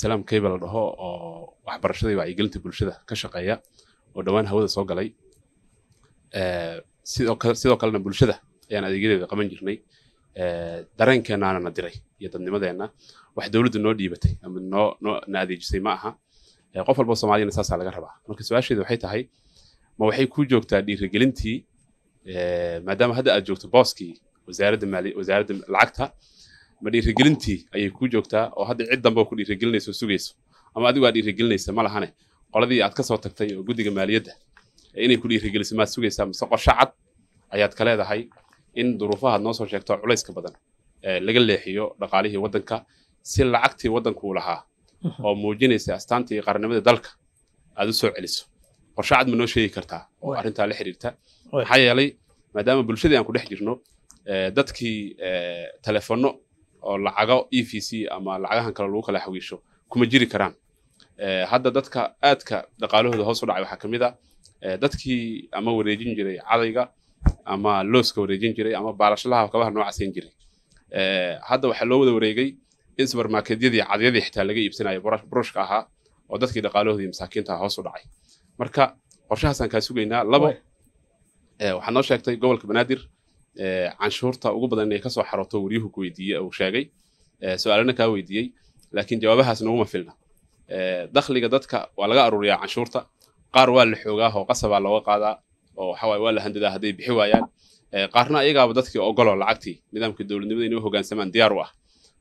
salaam kayba la dhaho oo waxbarashada iyo wacyigelinta bulshada ka shaqeeya oo dhowaan hawada soo galay sidoo kalena bulshada ayaan adeegyadeeda qaban jirnay dareenkeenaana na diray iyo dadnimadeenna wax dowladdu noo dhiibatay ama noo na adeejisay ma aha qof walba somaliyana saasaa laga rabaa marka su-aasheeda waxay tahay ma waxay ku joogtaa dhiirigelintii maadaama hadda aad joogto booskii wasaaradda lacagta ma dhiirigelintii ayay ku joogtaa oo hadda cid damba ku dhiirigelinayso sugayso ama adigu aad dhiirigelinaysa ma lahane qoladii aad kasoo tagtay oo guddiga maaliyadda inay ku dhiirigeliso maad sugaysaa mise qorsho cad ayaad ka leedahay in duruufahaad noo soo sheegto culayska badan laga leexiyo dhaqaalihii waddanka si lacagtii waddanku u lahaa Mhm. oo muujinaysa astaanta iyo qaranimada dalka aad u celiso qorshe cad ma noo sheegi kartaa oo arrintaa la xiriirta maxaa yeelay maadaama bulshadii aan ku dhex jirno eh, dadkii eh, telefono oo lacago e v c ama lacagahan kale lagu kala xawiisho kuma jiri karaan eh, hadda dadka aadka dhaqaalahooda hoos u dhacay waxaa ka a ah, dadkii ama wareejin jiray cadayga ama looska wareejin jiray ama baarashlaha kabaha nooca jiray hadda waxaa loo wada wareegay in subermarketyadii cadyadii xitaa laga iibsanayo burushka ahaa oo dadkii dhaqaalahoodii masaakiinta aha hoos u dhacay marka qorshahaasaan kaa sugaynaa labo waxaa noo sheegtay gobolka banaadir canshuurta ugu badan inay kasoo xarooto wariyuhu weydiiye uu sheegay su-aalana kaa weydiiyey laakiin jawaabahaas noguma filna dakhliga dadka waa laga aruuriyaa canshuurta qaar waa la xoogaa oo qasabaa looga qaadaa oo waxawaaye waa la handadaa hadday bixi waayaan qaarna ayagaaba dadkii ogolo lacagtii nidaamka dowladnimada inay u hogaansamaan diyaar u ah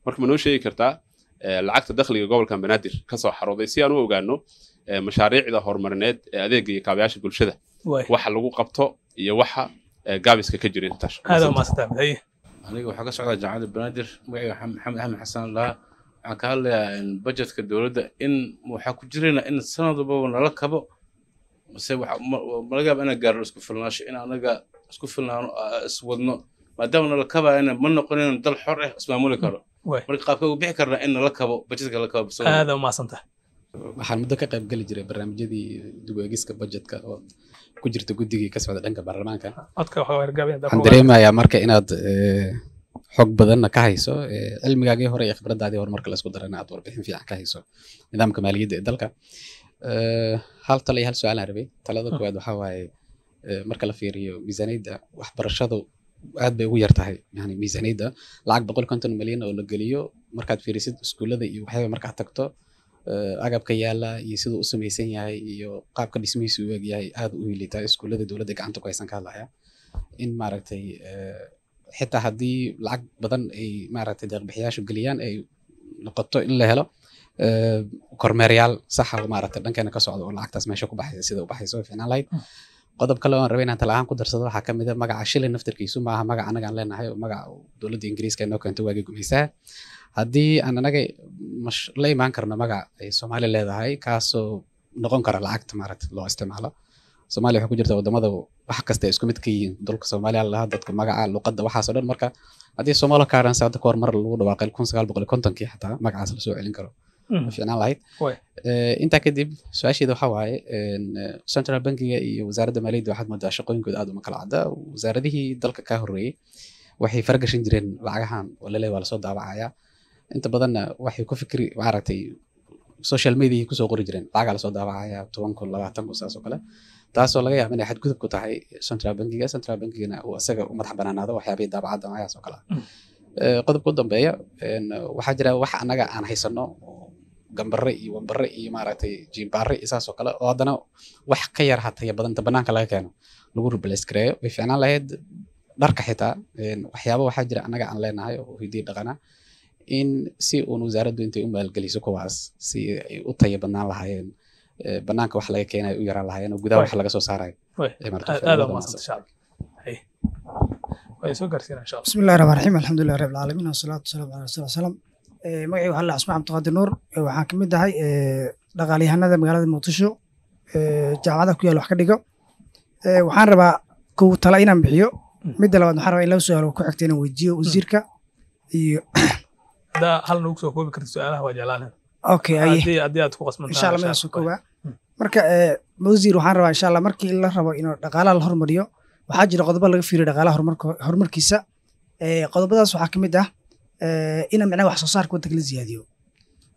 marka ma noo sheegi kartaa eh, lacagta dakhliga gobolkan banaadir kasoo xarooday si aan u ogaano eh, mashaariicda horumarineed ee adeega iyo kaabayaasha bulshada waxa lagu qabto iyo waxa eh, gaabiska ka jira aniga waxaa ka socdaa jaamacadda banaadir magaciga maxamed axmed xasan laha waxaan ka hadlayaa bajetka dowladda in waxaa ku jirana in sanad nala kabo mase malaga inaan gaarno isku filnaasho in anaga isku filnaano ah, iswadno maadaama nala kabayana ma noqonayno dal xor ah ismaamuli karo waxaan
muddo ka qayb geli jiray barnaamijyadii dubeegiska bajetka oo ku jirta guddigii ka socda dhanka baarlamaanka
waxaan dareemayaa
marka inaad eh, xog badanna ka hayso eh, cilmigaagii hore iyo khibradaadii hore marka laisku darana aad warbixin fiican ka hayso nidaamka maaliyadda ee dalka eh, hal tala iyo hal su-aalaan rabay talada koowaad waxaa waaye marka la fiiriyo miisaaniyadda waxbarashadu aad bay ugu yar tahay yani miisaaniyadda lacag boqol konton milyan oo la geliyo markaad fiirisid iskuullada iyo waxyaaba markaad tagto eh, agabka yaala iyo siduu u samaysan yahay iyo qaabka dhismihiisu u egyahay aad u hilitaa iskuullada dowladda gacanta ku haysan ka hadlaya in maaragtay eh, xitaa haddii lacag badan ay maaragtay deeqbixiyaashu geliyaan ay noqoto in la helo eh, kormeeryaal saxa ah maaragtay dhankeena ka socda oo lacagtaas meesha ku baxaysa sida u baxaysa way fiicnaan lahayd qodob kale oan rabay inaan talahaan ku darsado waxaa ka mid a ah magaca shilin naftarkiisu maaha magac anagaan leenahay oo magaca dowladda ingiriiska inoo keento waagii gumaysaa haddii aan anaga la imaan karno magac ay soomaali leedahay kaasoo noqon kara lacagta maaragta loo isticmaalo soomaaliya waxay ku jirta waddamada wax kasta ay isku mid ka yihiin dalka soomaaliya lalahaa dadka magaca luqadda waxaasoo dhan marka haddii somalo karansi hadda ka hor lagu dhawaaqay kun sagaal boqol kontonkii xataa magacaas lasoo celin karo ficnaan lahayd intaa kadib su-aasheeda waxa waaye central bankiga iyo wasaaradda maaliyadda waxaad moodaa shaqooyinkooda aad uma kala cadda wasaaradihii dalka kaa horreeyey waxay faragashan jireen lacagahan oo waa lasoo daawacayaa inta badanna waxay ku fikri maaragtay social mediaay kusoo qori jireen lacagaa lasoo daawacaya toban kun labaatan kun saas oo kale taasoo laga yaaba inay xadgudub ku tahay central bankiga central bankigana uu asaga u madax banaanaado waxyaabihii daabacadda noocaas oo kale qodobka u dambeeya waxaa jira wax annaga aan haysano oo gambare iyo wambare iyo maaragtay jiimbaare iyo saasoo kale oo haddana wax ka yar hataya badanta banaanka laga keeno lagu rubalaysgareeyo way ficnaan lahayd dharka xitaa waxyaaba waxaa jira annaga aan leenahay oo hidiy dhaqana in si uun wasaaraddu intay u maalgeliso kuwaas si ay u taya badnaan lahaayeen banaanka wax laga keenayo u yaraan lahaayeen oo gudaha wax laga soo saarayo
bismi illahi raxiim
alxamdulilah rabbilcaalamiin wasalaatu wasalaamu cala rasuuli sallam Eh, magacii halla asmaan cabdiqaadir nuur eh, waxaan kamid ahay eh, dhaqaalyahanada magaalada muqdisho jaamacada ku yaal wax ka dhigo waxaan rabaa kow tala inaan bixiyo midda labaad waxaan rabaa in laba su-aal ku xigta inaan weydiiyo hmm. wasiirka iyo
hmm.
marka mawsiir waxaan rabaa insha allah markii la rabo inuu dhaqaalaha la hormariyo waxaa jira qodobo laga fiiriyo dhaqaalaha hormarkiisa qodobadaas waxaa kamid ah Eh, ina micnaha wax soo la ziyaadiyo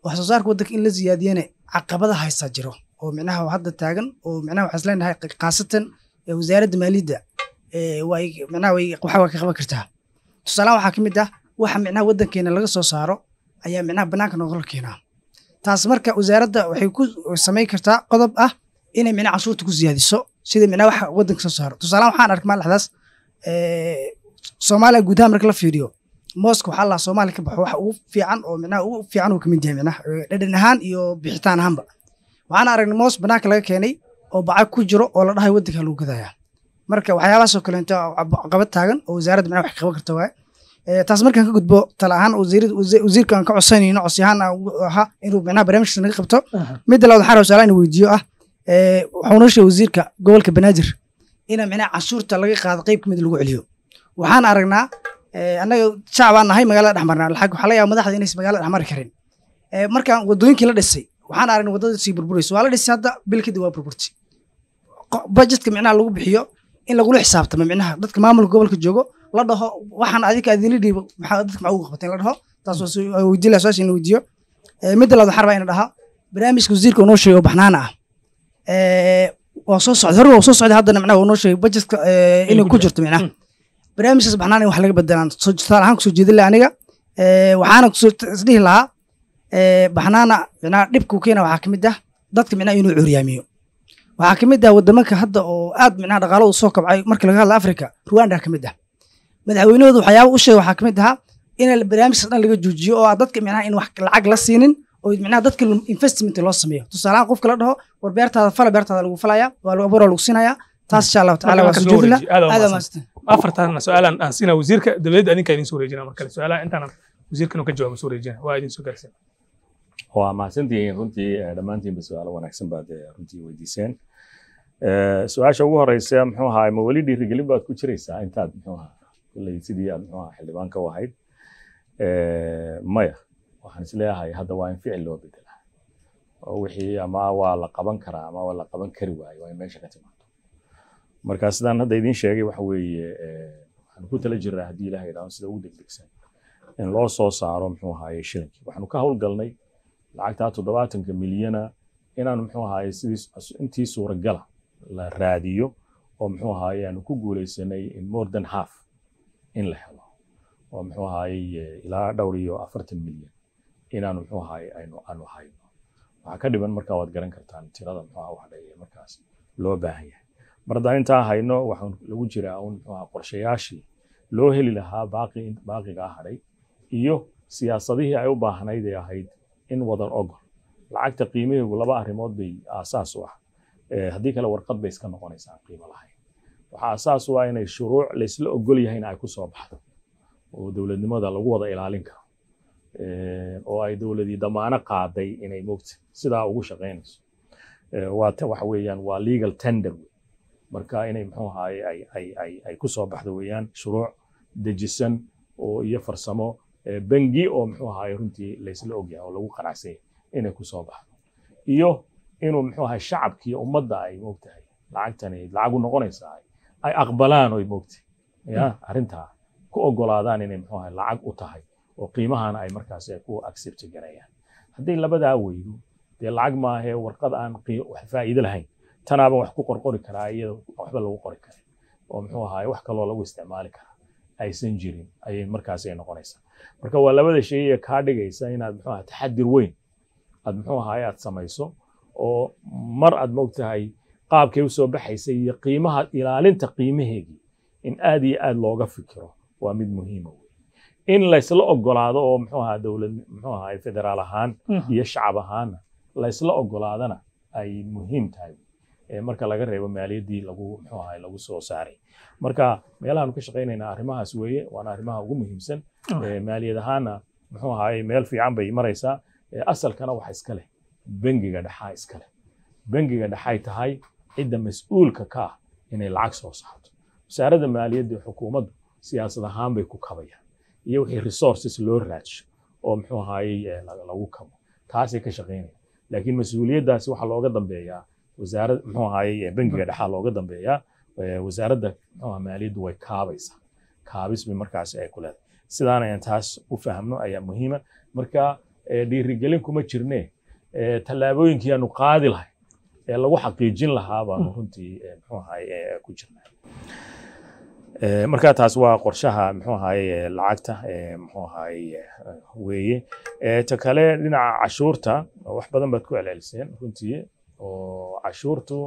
wax soo in la ziyaadiyana caqabada haysaa jiro oo micnaha hadda taagan oo micnaha waxaan isleenahay khaasatan wasaaradda maaliyadda waxaa ka qaban kartaa tusaalahan waxaa ka mid ah waxa micnaha waddankeena laga soo saaro ayaa micnaha bannaanka noqola keenaa taas marka wasaaradda waxay ku samayn kartaa qodob ah inay micnaha cashuurta ku ziyaadiso sida micnaha waxa waddanka soo saaro tusaalahan waxaan ark maalixdaas soomaaliya guudaha marka la fiiriyo mooska waxaa laa soomaalia ka baxo waxa ugu fiican oo micnaha ugu fiican uu kamid yahay micnaha dhadhan ahaan iyo bixitaan ahaanba waxaan aragnay moos banaanka laga keenay oo bacag ku jiro oo la dhahay waddanka lagu gadaya marka waxyaabahaasoo kaleento caqabad taagan oo wasaaradda micnaha wax qaban karta waaye taas markaan ka gudbo tala ahaan wasiirka aan ka codsanayno codsi ahaan aha inuu micnaha barnaamijka naga qabto midda labaad waxaan rabaa inuu weydiiyo ah waxuu wasiirka gobolka banaadir ina micnaha cashuurta laga qaado qayb kamid lagu celiyo waxaan aragnaa Eh, anaga shacab nahay magaalada dhexmarna laag waxa lagayaa madaxda inaysan magaalada dhexmari karin eh, markaan waddooyinkii la dhisay waxaan aragnay waddada sii burburayso waa la dhisay hadda bil kadib waa burburtay bajetka micnaha lagu bixiyo in lagula xisaabtamo micnaha dadka maamulka gobolka joogo la dhaho waxaan adinka adinla dhiibo maxaa dadka maxaa ugu qabateen la dhaho taas weydiila su-aasha ina weydiiyo eh, midda labaad waxaa rabaa ina dhahaa barnaamijka wasiirka unoo sheegay oo baxnaana ah waa soo socday horba waa soo socday haddana micnaha waa noo sheegay bajetka inay ku jirto micnaha hmm barnaamijkaas macnaan in wax laga bedelaan soo ahaan kusoo jeedin laha aniga eh, waxaana kusoo isdhihi lahaa eh, baxnaana micnaha dhibkuu keena waxaa kamid ah dadka micnaha inuu curyaamiyo waxaa kamid ah wadamanka hadda oo aad micnaha dhaqaalo u soo kabcay marka laga hadla africa ruwanda kamid ah madaxweynahooda waxyaaba u sheegay waxaa kamid ahaa in barnaamijkaas dhan laga joojiyo oo ah dadka micnaha in wax lacag la siinin oo micnaha dadka investment loo sameeyo tusaalehaan qofka la dhaho war beertaada fala beertaada lagu falaya waa lagu lagu
siinaya taas insha allahu tacala waa soo jeedila afartan su-aal aan ah, siina wasiirka dowladda adinkaa idin
waa mahadsantihiin runtii eh, dhammaantiinba su-aalo wanaagsan baad eh, runtii weydiiseen eh, su-aasha ugu horeysa muxuu ahaa ma weli dhiirigelin baad ku jiraysaa intaad muxuu ahaa kulley sidii aad muxuu ahaa xildhibaanka u ahayd maya waxaan isleeyahay hadda waa in ficil loo bedelaa oo wixii ama waa la qaban karaa ama waa la qaban kari waayo waa in meesha ka timaado marka sidaan hadda idiin sheegay waxa weeye eh, waxaanu ku tala jirnaa haddii ilaah yidhahdo sida ugu degdegsan in loo soo saaro muxuu ahaaye shilinkii waxaanu ka howlgalnay lacagtaa toddobaatanka milyana inaanu muxuu ahaaye sidii intii suuragala la raadiyo oo muxuu ahaaye aanu ku guulaysanay in more half in la helo oo muxuu ahaaye eh, ilaa dhowr iyo afartan milyan inaanu muxuu ahaaye aynu aanu hayno waxaa ka dhiban markaa waad garan kartaan tirada muxuu aha waxdha markaas loo baahan yahay mar intaa hayno waxaan lagu jiraa un qorshayaashii loo heli lahaa baaqigaa hadhay iyo siyaasadihii ay u baahnayd ee ahayd in wadan ogol lacagta qiimihiigu laba arrimood bay aasaas u ah haddii kale warqad bay iska noqonaysaa qiimo lahayn waxaa aasaas u ah inay shuruuc laysla ogol yahayna ay ku soo baxdo oo dowladnimada lagu wada ilaalin karo oo ay dowladii damaano qaaday inay moogta sidaa ugu shaqaynayso waata waxa weeyaan waa legal tender marka inay mxuu ahaaye ay ku baxdo weeyaan shuruuc dejisan oo iyo farsamo bengi oo mxuu ahaaye runtii laysla ogyahay oo lagu qanacsanyay inay ku baxdo iyo inuu mxuu ahay shacabkiiyo ummadda ay moogtahay lacagtani lacagu noqonaysaa ay aqbalaan oy moogtahay ya hmm. arrintaa ku ogolaadaan inay mxuu ahay lacag u tahay oo qiimahana ay markaas ku accept garayaan hadday labadaa weydo dee lacag maahee warqad aan faa'iido lahayn tanaaba wax ku qorqori karaa iyada waxba lagu qori karin oo muxuu ahaay wax kaloo lagu isticmaali karaa aysan jirin ayay markaas ay noqonaysaa marka waa labada shay ee kaa dhigaysa inaad muxuu ahaa taxadir weyn aad muxuu ahaay aad samayso oo mar aad moogtahay qaabkay usoo baxaysay iyo qiimaha ilaalinta qiimaheegii in aad iyo aad looga fikiro waa mid muhiima wey in laysla ogolaado oo muxuu ahaa dowlad muxuu ahaay federaal ahaan mm-hmm. iyo shacab ahaanna laysla ogolaadana ay muhiim tahay marka laga reebo maaliyadii lagu soo saaray marka meelahaanu ka shaqaynaynaa arrimahaas weeye waana arrimaha ugu muhiimsan oh. maaliyad ahaana muxuu ahaye meel fiican bay maraysaa asalkana waxa iska leh bengiga dhexaa iska leh bengiga dhexay tahay cidda mas-uulka ka ah inay lacag soo saarto wasaaradda maaliyadda xukuumaddu siyaasad ahaan bay ku kabayaan iyo wixii resources loo raadsho oo muxuu ahaayey lagu kabo taasay ka shaqaynaya laakiin mas-uuliyaddaasi waxaa looga dambeeyaa wasaarad muxuu ahaaye bangiga mm. dhexaa looga dambeeya wasaaradda muxuuaha maaliyaddu way kaabaysaa kaabis bay markaasi ay eh, ku leedahay sidaan ayaan taas u fahamno ayaa muhiima marka eh, dhiirigelin kuma jirne eh, tallaabooyinkii aanu qaadi lahay ee lagu xaqiijin lahaa baanu mm. runtii muxuu ahaye ku jirnay marka taas waa qorshaha muxuu ahaye lacagta muxuu ahaye weeye ta kale dhinaca cashuurta wax badan baad ku celceliseen runtii oo cashuurtu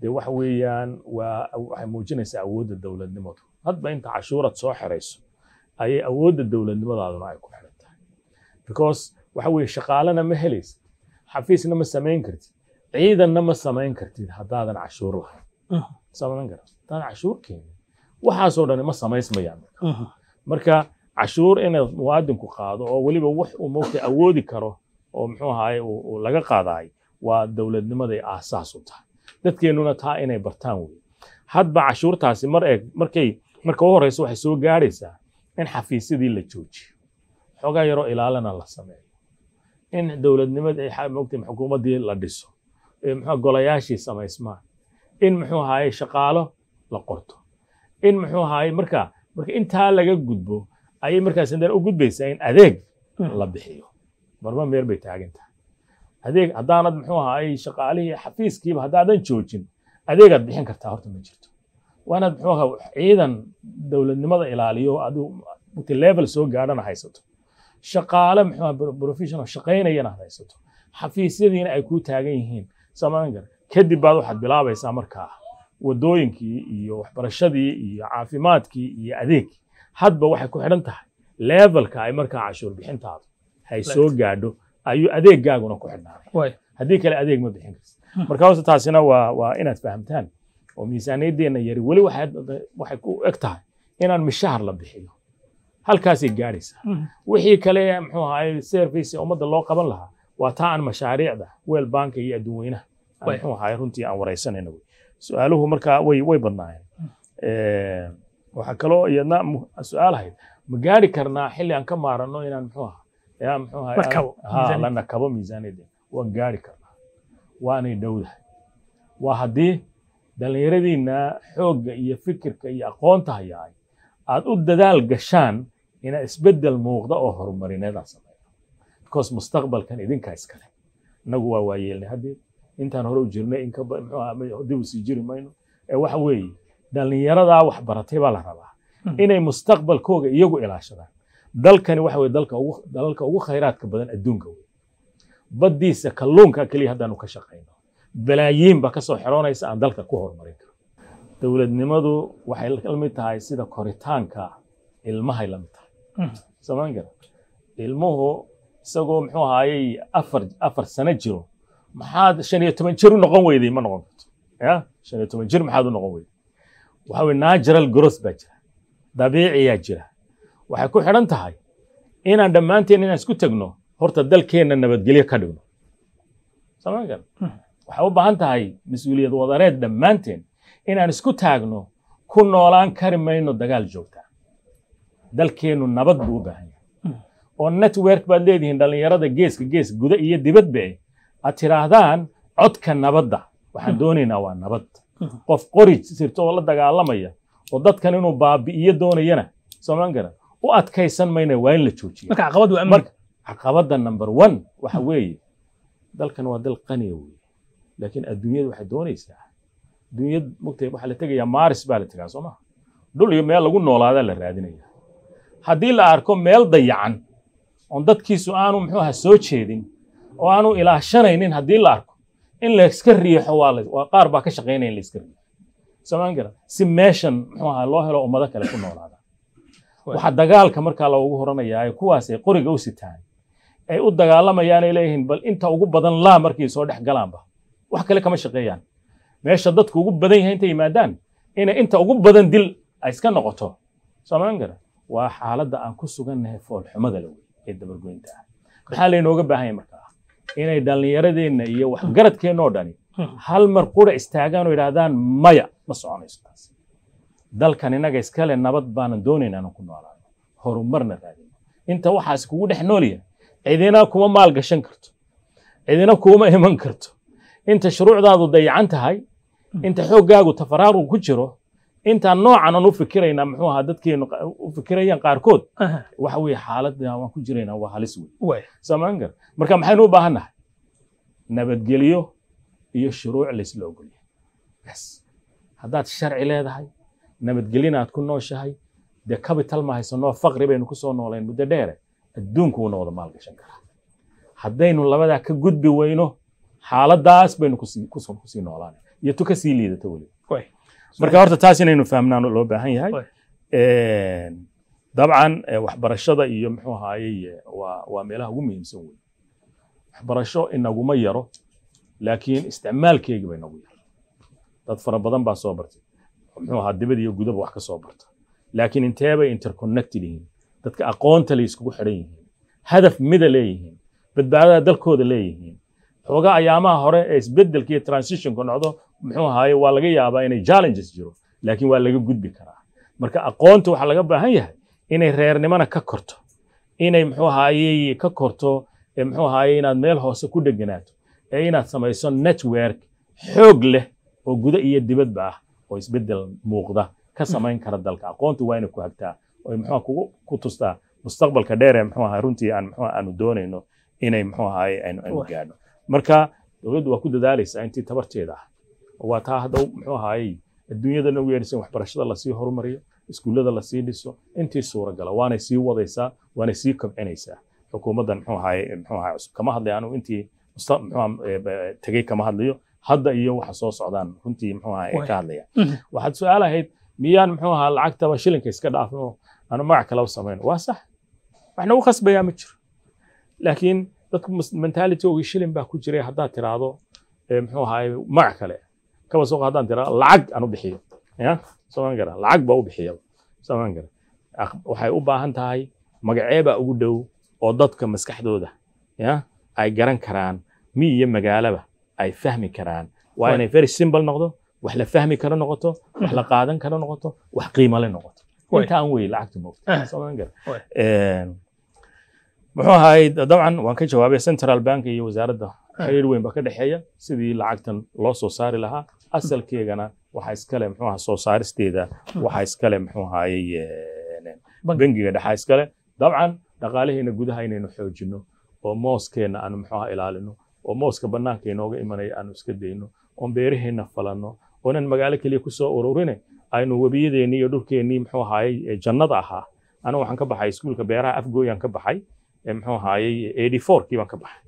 de waxa weeyaan waa waxay muujinaysaa awoodda dowladnimadu hadba inta cashuurad soo xerayso ayay awoodda dowladnimadaaduna ay ku xiran tahay because waxa weeye shaqaalena ma helaysid xafiisna ma samayn kartid ciidanna ma samayn kartid haddaadan cashuur lahayn samayn kartid haddaadan cashuur keenin waxaasoo dhan ma samaysmayaan marka cashuur inaad muwaadinku qaado oo weliba wax uu moogtay awoodi karo oo muxuu ahaye laga qaadaayo waa dowladnimaday aasaasu tahay dadkeennuna taa inay bartaan wey hadba cashuurtaasi markay marka u horeysa waxay soo gaadhaysaa in xafiisyadii la joojiyo xoogaa yaroo ilaalana la sameeyo in dowladnimadii xukuumaddii la dhiso eh, golayaashii samaysmaan in muxuu ahaaye shaqaalo la qorto in muxuu ahaaye marka marka intaa laga gudbo ayay markaas u gudbaysaa in adeeg la bixiyo marma meer bay taagan tahay adeeg haddaanad muxuu ahaay shaqaalihii xafiiskiiba haddaadan joojin adeegaad bixin kartaa horta ma jirto waa muxuu ahaa ciidan dowladnimada ilaaliyo adigu inti level soo gaadhana haysato shaqaale muxuu ahaa professional shaqaynayana had haysato xafiisyadiina ay kuu taagan yihiin samaangar kadib baad waxaad bilaabaysaa markaa wadooyinkii iyo waxbarashadii iyo caafimaadkii iyo adeegkii hadba waxay ku xidhan tahay levelka ay markaa cashuur bixintaadu hay soo gaadho ayuu adeeggaaguna ku xidhnaaday haddii kale adeeg ma bixin karsi hmm. marka hoosta taasina waa inaad fahamtaan oo miisaaniyaddeenna yari weli waxay ku eg tahay inaan mishahar la bixiyo halkaasay gaadhaysaa
hmm. wixii
kale muxuu ahaay service ummadda loo qaban lahaa waa taa aan mashaariicda weel banka iyo adduunweynaha muxuu ahaay runtii aan waraysanayna wey su-aaluhu markaa way badnaayeen hmm. waxaa kaloo iyadna su-aal ahayd ma gaadhi karnaa xilli aan ka maaranno inaan muxuu ahaa la nakabo miisaaniyadda waan gaari karnaa waanay dhowdahay waa haddii dhallinyaradiina xoogga iyo fikirka iyo aqoonta hayaay aad u dadaal gashaan inaad isbeddel muuqda oo horumarineedaan sameeya because mustaqbalkan idinkaa iskale innagu waa waayeelnay haddii intaan hore u jirnay inkadib u jiri mayno ee waxa weeye dhallinyaradaa wax baa la rabaa hmm. inay mustaqbalkooga iyagu ilaashadaan dalkani waxa weye dalka ugu dalalka ugu khayraadka badan adduunka wey baddiisa kalluunka keliya haddaanu ka shaqayno balaayiin baa ka aan dalka ku horumarin karo dowladnimadu waxay la tahay sida koritaanka ilmahay la tahay hmm. samayn kara ilmuhu isagoo muxuu ahaayey afar afar sano jiro maxaad shan iyo toban jir u noqon weyday ma noqon karto ya shan iyo toban jir maxaad u noqon weyday waxa weye natural growth baa jira dabiiciyaa jira waxay ku xidhan tahay inaan dhammaanteen inaan isku tegno horta dalkeenna nabadgelyo ka dhigno samaan waxay u baahan tahay mas-uuliyad wadaneed dhammaanteen inaan isku taagno ku noolaan kari mayno dagaal joogtaa dalkeennu nabad buu u baahan yahay oo network baad leedihiin dhallinyarada geeska gees guda iyo dibadbe aad tidhaahdaan codka nabadda waxaan doonaynaa waa nabad qof qori sirto oo la dagaalamaya oo dadkan inuu baabi'iyo doonayana soomaan kara u adkaysan mayna waa in la joojiya number one waxa weeye dalkan waa dal qaniya wey laakiin adduunyada waxay doonaysaa adduunyad mogtay waxaa la tegayaa maaris baa la tegaa soo maha dhul iyo meel lagu noolaadaa la raadinayaa haddii la arko meel dayacan oon dadkiisu aanu muxuu aha soo jeedin oo aanu ilaashanaynin haddii la arko in layska riixo waa qaar baa ka shaqaynaya in layska riixo samaan gara si meeshan muxuu aha loo helo ummado kale ku noolaada waxa dagaalka markaa loogu horanayaae kuwaasay qoriga u sitaan ay u dagaalamayaanay leeyihiin bal inta ugu badan laa markii soo dhex galaanba wax kale kama shaqeeyaan meesha dadku ugu badan yahay intay yimaadaan inay inta ugu badan dil ay iska noqoto soomaan waa xaaladda aan ku sugannahay foolxumada la wey ee dabargoynta ah maxaa laynooga baahan markaa inay dhallinyaradeenna iyo waxgaradkeennoo dhani hmm. hal mar qura istaagaan oo yidhaahdaan maya ma soconayso taas dalkan innaga iskale nabad baanan doonayn aanu ku noolaano horumarna raadino inta waxaas kugu dhex noolya cidina kuma maalgashan karto cidina kuma iman karto inta shuruucdaadu dayacan tahay inta xooggaagu tafaraaruq ku jiro intaan noocan aan u fikiraynaa muxuu ahaa dadkeenu u fikirayaan qaarkood waxa weeye xaaladda waan ku jiraynaa waa halis weyn samaangar marka maxaynu u baahan nahay nabadgelyo iyo shuruuc laysla ogolyahay bas haddaad sharci leedahay nabadgelyan aad ku nooshahay dee capital ma haysanoo faqri baynu ku soo muddo dheere adduunku wuuna wada maalgashan karaa haddaynu labadaa ka gudbi weyno xaaladaas baynu kusii noolaan iyo tu ka sii liidato marka horta taas inaynu fahmnaan loo baahan yahay dabcan waxbarashada iyo muxuu ahaaye waa meelaha ugu muhiimsan wey waxbarasho inaguma yaro laakiin isticmaalkeegi bay yar dad fara badan baa soo bartay muxuu ahaa dibad iyo gudaba wax ka barta laakiin intee interconnected yihiin dadka aqoonta lay xidhan yihiin hadaf mida leeyihiin badbaadada dalkooda leeyihiin xoogaa ayaamaha hore ee isbedelka iyo transitionka nocdo muxuu ahaaye waa laga yaabaa inay challenges jiro laakiin waa laga gudbi karaa marka aqoonta waxaa laga baahan yahay inay reernimana ka korto inay muxuu ahaaye ka korto muxuu ahaaye inaad meel hoose ku dheganaato ee inaad samayso network xoog leh oo guda iyo dibadba ah oo isbedel muuqda ka mm-hmm. samayn kara dalka aqoontu waa ina ku hagtaa oy mxua kugu ku tustaa mustaqbalka dheer ee ahaa runtii aan mxuu aanu doonayno inay mxuu ahaay aynu aynu gaadhno marka dowladdu waa ku dadaalaysaa intii tabarteeda ah waa taa hadda mxuu ahaayey adduunyada nagu yeedhisan waxbarashada lasii horumariyo iskuullada lasii dhiso intii suuragala waanay sii wadaysaa waanay sii kobcinaysaa xukuumaddan mxuu ahaay mxuu ahaay cusub kama hadlay anugu intii mxuu eh, tegey kama hadlayo hadda iyo waxa soo socdaan runtii mxuu ahaa ka hadlaya mm-hmm. waxaad su-aal ahayd miyaan mxuu ahaa lacagtaba shilinka iska dhaafno aanu magac kalaba samayno waa sax wax nagu khasbayaa ma jiro laakiin dadku mentalityogii shilin baa ku jiray haddaad tiraahdo mxuu ahaay magac kale kaba soo haddaan tiraahdo lacag aan bixiyo ya soman gara lacag baa u bixiya soman gara waxay u baahan tahay magaceebaa ugu dhow oo dadka maskaxdooda ya ay garan karaan mi iyo magaalaba ay fahmi karaan waa inay very simple noqdo wax la fahmi karo noqoto wax la qaadan karo noqoto wax qiimale noqoto intaan wey lacagta muxuu ahayd dabcan waan ka jawaabay central bank iyo wasaaradda uh-huh. xiriir weyn ba ka dhexeeya sidii lacagtan loo soo saari lahaa asalkeegana waxa iskale mxuu aha soo saaristeeda waxa iskale mxuu ahaye ehm, bangiga dhexa iskale dabcan dhaqaalaheena gudaha inaynu xoojino oo mooskeenna aanu mxuu aha ilaalino oo mooska bannaanka inooga imanaya aanu iska dayno oon beeraheenna falanno oonan magaalo keliya ku ururine aynu webiyadeennii iyo dhulkeennii muxuu ahaayey jannada ahaa anigu waxaan ka baxay iskuulka beeraha afgooyaan ka baxay muxuu ahaayey eighty four kii baan ka baxay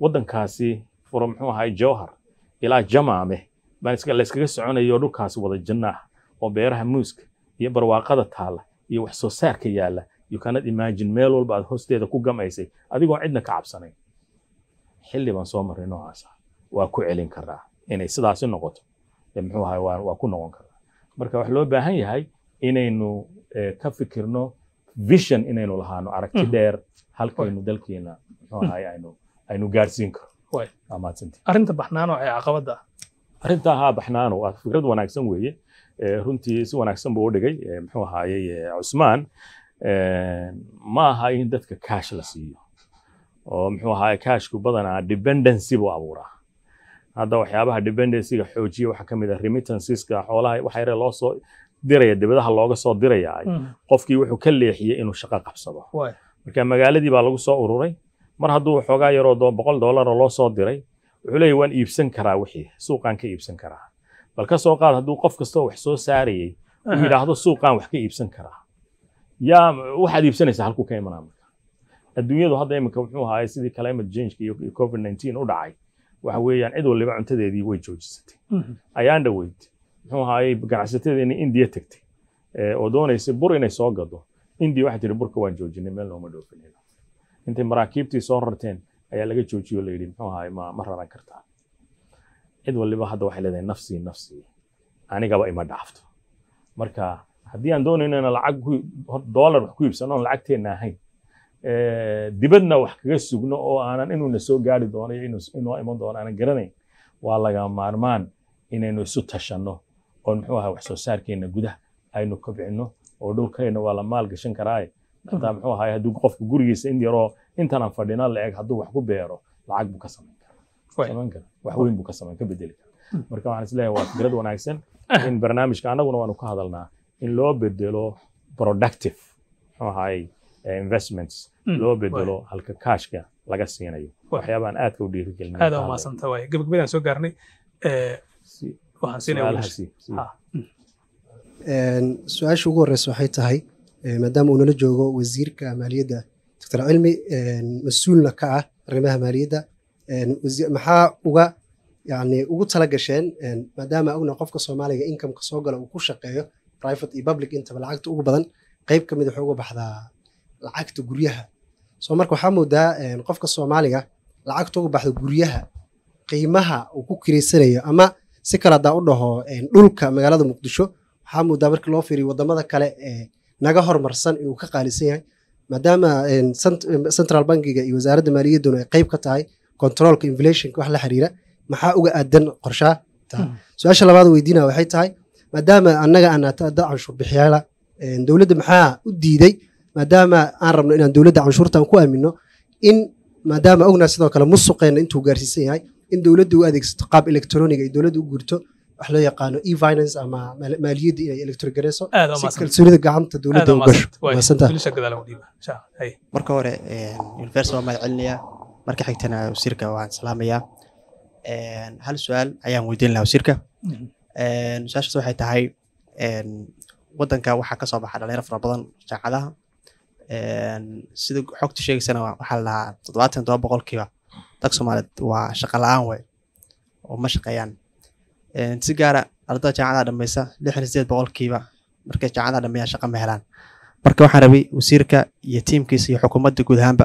waddankaasi from muxuu ahaayey jawhar ilaa jamaame baan layskaga soconayo dhulkaasi wada janno oo beeraha muuska iyo barwaaqada taalla iyo wax soo saarka yaalla you cannot imagine meel walba aad hoosteeda ku gamaysay adigoo cidna ka cabsanayn xilli baan soo marray noocaasa waa ku celin karaa inay sidaasi noqoto waa ku noqon karaa marka waxaa loo baahan yahay inaynu eh, ka fikirno vision inaynu lahaano aragti mhm. dheer halkaynu dalkeena muxuu ahay aynu aynu gaarsiin karo
arrinta baxnaano ee caqabada
arrintaa haa baxnaano waa fikrad wanaagsan weeye eh, runtii si wanaagsan buu u dhigay eh, muxuu ahaaye cusmaan ma in dadka kaash la siiyo oo muxuu ahaa kaashku badanaa dependency buu abuuraa hadda waxyaabaha dependencyga xoojiya waxaa ka a ah remittanceska xoolaha waxa yare loo soo diraya dibadaha looga soo diraya hmm. qofkii wuxuu ka leexiyey inuu shaqo qabsado marka magaaladii baa lagu soo ururay mar hadduu waxoogaa yaroo boqol doollara loo soo diray wuxuu leeyahy waan iibsan karaa wixii suuqaan ka iibsan karaa bal ka soo qaad hadduu qof kastoo wax soo saarayey uu yidhaahdo suuqaan wax ka iibsan karaa yaa waxaad iibsanaysaa halkuu ka imanaa adduunyadu hadda iminka wuxuu ahaay sidii climate change iyo covid 19 u dhacay waxa weeyaan cid waliba cuntadeedii way joojisatay mhm. ayaan dhoweyd muxuu ahaayey ganacsatedeeni indiya tagtay eh, oo doonaysa bur inay soo gado indiya waxay tihi burka waan joojinay meel looma dhoofinayno intay maraakiibtii soo rarteen ayaa laga joojiyo layidhi muxuu ahaay ma ma raran kartaa cid waliba hadda waxay leedahay nafsii nafsii anigaba ima dhaafto marka haddii aan doonayno in lacag dollar wax ku iibsano oon lacagteenna ahayn Eh, dibadna wax kaga sugno oo aanan inuuna soo gaari doono iyo inoo iman doono aanan garanayn waa laga maarmaan inaynu isu tashanno oon muxuu ahaa wax soo saarkeenna gudaha aynu kobcinno oo dhulkayna waa la maal gashan karaaye hataa muxuu ahaay hadduu qofku gurigiisa in yaroo intaan aan fadhina la eg hadduu wax ku beero lacag buu ka samayn karaa wax weyn buu ka samayn ka bedeli karaa hmm. marka waxaan isleeyahay waa fikrad wanaagsan in barnaamijka annaguna waanu ka hadalnaa in loo bedelo productive muxuu ahaayey investments hmm. loo bedelo halka kashka laga siinayo waxyaabaaan aadka u dhiirigelin
soo gaarnay hmm.
su-aasha ugu horeysa waxay tahay maadaama uu nala joogo wasiirka maaliyadda doctor cilmi mas-uulna ka ah arrimaha maaliyadda maxaa uga yani ugu tala gasheen maadaama ogna qofka soomaaliga incomeka soo gala uu ku shaqeeyo private iyo public intaba lacagta ugu badan qeyb ka mid ah wuxuu uga baxdaa lacagta guryaha so marka waxaa moodaa qofka soomaaliga lacagta uga baxda guryaha qiimaha uu ku kiraysanayo ama si kale hadaa u dhaho dhulka magaalada muqdisho waxaa moodaa markii loo fiiriyo wadamada kale ee naga hormarsan inuu ka qaalisan yahay maadaama central bankiga iyo wasaaradda maaliyadduna ay qeyb ka tahay controlka inflationka wax la xiriira maxaa uga aadan qorshaa taa su-aasha labaad weydiina waxay tahay maadaama annaga aan ata canshuur bixiyaala dowladda maxaa u diiday maadaama aan rabno inaan dowladda canshuurtaan ku aamino in maadaama ognaa sidoo kale musuqeenna intuu gaarsiisan yahay in dowladda u adeegsato qaab electroniga ay dowladda u guurto wax loo yaqaano efinance ama maaliyadda inay electrogareyso si kalsoonida gacanta dowladda u
gasho
marka hore eh, univers waa mahad marka xigtana wasiirka waan salaamayaa eh, hal su-aal ayaan weydiin lahaa wasiirka mm-hmm. eh, su-aashaas waxay tahay waddanka waxaa ka baxa dhalinyaro fara badan jaacadaha sida xogta sheegaysana waxaa la dhahaa toddobaatan todoba boqolkiiba dag soomaaliyeed waa shaqa la-aan wey oo ma shaqeeyaan si gaara ardada jaamacadaha dhameysa lixdan sideed boqolkiiba markay jaamacadaha dhameeyaan shaqa ma helaan marka waxaan rabay wasiirka iyo tiimkiisa iyo xukuumadda guud ahaanba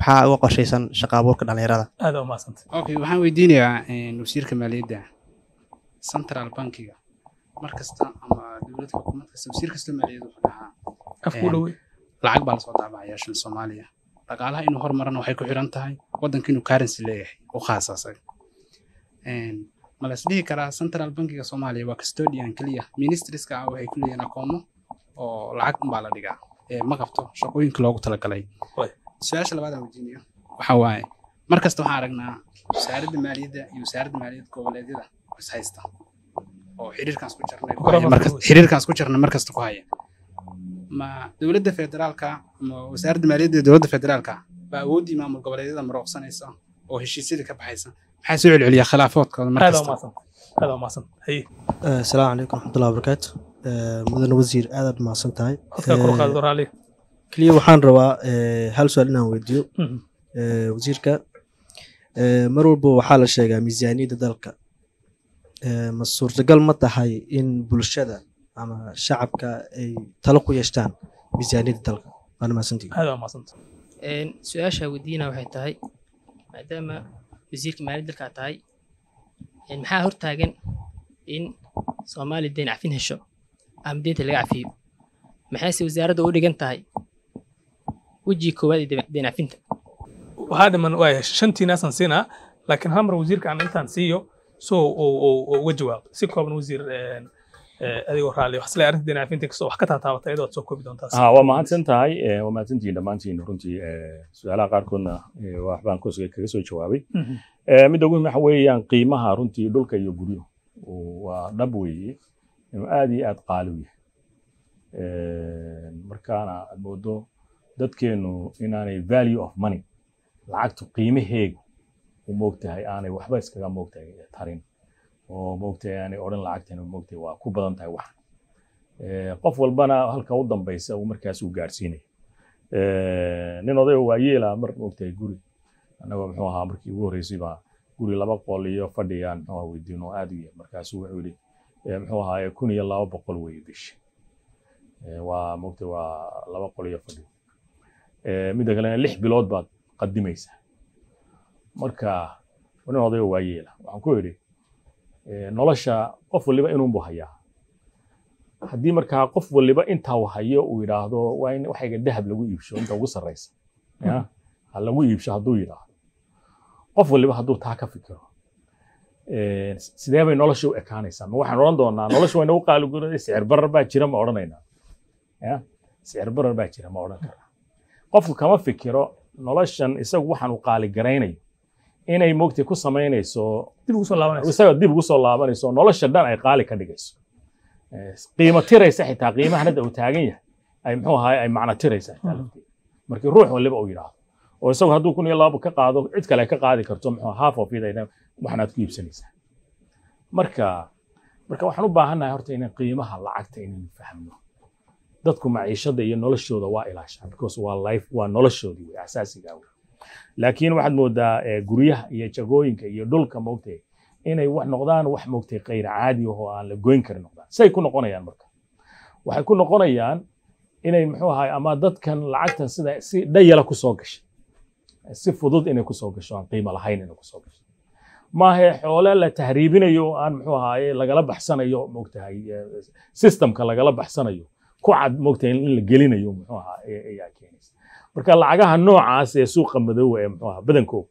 maxaa uga qorshaysan shaqa abuurka dhallinyarada waxaan
weydiinayaa wasiirka maaliyadda central bankiga markasta ama dowlad xukuumad kasta wasiir kasta maaliyadeed
wuxuu dhahaa
lacag baa lasoo daabacayaashan soomaaliya dhaqaalaha inuu hormarana waxay ku xiran tahay wadanka inuu karansi leeyahay u khaas ah. ma las dhihi karaa central bankiga soomaaliya waa custodian keliya ministrieska ah waxay ku leeyihiin akoomo oo lacag unbaa la dhigaa ma qabto shaqooyinka loogu talagalay su-aasha labaadaan weydiinayo waxa waaye mar kasta waxaan aragnaa wasaaradda maaliyadda iyo wasaaradda maaliyad goboleedyada is haysta oo xiriirkaan isku jirnay markasta ku haya ma dowladda federaalka ama wasaaradda maaliyadda dowladda federaalka baa awooddii maamul goboleedyada marooqsanaysa oo heshiisyada ka baxaysa maxaa soo celceliya khilaafoodkooda
markasalaamu eh,
calaykum raxmatullahi
wabarakaatu eh, mudane wasiir aadaad mahadsan tahay keliya eh, waxaan rabaa hal su-aal inaan weydiiyo mhm. wasiirka mar walba waxaa la sheegaa miisaaniyadda dalka ma suurtagal ma tahay in bulshada ama shacabka ay talo ku yeeshtaan miisaaniyadda dalka
su aasha weydiina waxay tahay maadaama wasiirka maaliyad dalkaa tahay maxaa hortaagan in soomaaliya deyn cafin hesho ama deynta laga cafiyo maxayse wasaaradda u dhigan tahay wejiga koowaad ee deyn cafinta waxaa dhiman waaya shantiinaasaan siinaa laakiin hal mar wasiirka aan intaan siiyo so uu uga jawaabo si kooban wasiir Eh, adigoo raali wax isle arrinta dinaafinta kastoo wax ka taataabatay iyadoo aad soo koobi doontaa ha ah, waa
mahadsan tahay eh, waa mahadsantihiin dhammaantiin runtii eh, su-aalaha qaarkoodna wax baan kaga soo jawaabay mhm. midda ugu waxa weeyaan qiimaha runtii dhulka iyo guryo waa dhab weeye aad iyo aad qaali u yahay markaana aad moodo dadkeenu inaanay value of money lacagtu qiimaheegu u moog tahay aanay waxba iskaga moog tahay tarin oo mogtay aanay odhan lacagtan mogtay waa ku badan tahay wax eh, qof walbana halka u dambaysa uu markaas uu gaarsiinaya eh, nin odayo waa ah mar mogtay guri annaga muxuu ahaa markii ugu horreysay guri laba boqol iyo fadhiyaan muxuu ahaa weydiino aad u yar markaasuu wuxuu yidhi eh, muxuu ahaaye kun iyo laba boqol weeye bishi waa mogtay waa laba boqol iyo fadhi midda kalena lix bilood baad qadimaysaa marka nin odayo waa ah. waxaan ku idhi nolosha qof waliba inuunbu hayaa haddii markaa qof waliba intaa hayo uu yidhaahdo waxayga dahab lagu iibsho inta ugu sarraysa lagu iibsho hadduu yidhaahdo qof waliba hadduu taa ka fikiro sidee bay nolosha u ekaanaysaa ma waxaan odhan doonaa nolosha waynagu qaaligurada sicir barar baa jira ma odhanaynaa sicir barar baa jira ma odhan karaa qofku kama fikiro noloshan isagu waxaan u qaaligaraynayo inay mogtay ku samaynayso isaga dib ugu soo laabanayso nolosha dhan ay qaali ka dhigayso eh, qiimo tiraysa xitaa qiimahan hadda uu taagan yahay ay muxuu ahaay ay macno tiraysa markii ruux waliba uu yidhaahdo oo isagu hadduu kun iyo laba ka qaado cid kale ka qaadi karto muxuu half of it waxnaad ku iibsanaysaa marka marka waxaan u baahannahay horta inaan qiimaha lacagta inaynu fahmno dadku maciishada iyo noloshooda waa ilaashaa because waa life waa noloshoodii wey asaasigaa wey laakiin waxaad moodaa eh, guryaha iyo jagooyinka iyo dhulka mogta inay wax noqdaan wax mogta kayr caadi ah oo aan la goyn karin noqdaan say ku noqonayaan marka waxay ku noqonayaan inay muxuu ahay ama dadkan lacagtan sida si dhayala kusoo gashay si fudud inay kusoo gasho aan qiimo lahayn inay kusoo gasho maahe xoole la tahriibinayo aan muxuu ahaaye lagala baxsanayo mogtahay eh, systemka lagala baxsanayo ku cad mogtahay in la gelinayo muxuu ahaa eh, ayaa keenay marka lacagaha noocaas ee suuqa madoowa ee muxuaha badankooda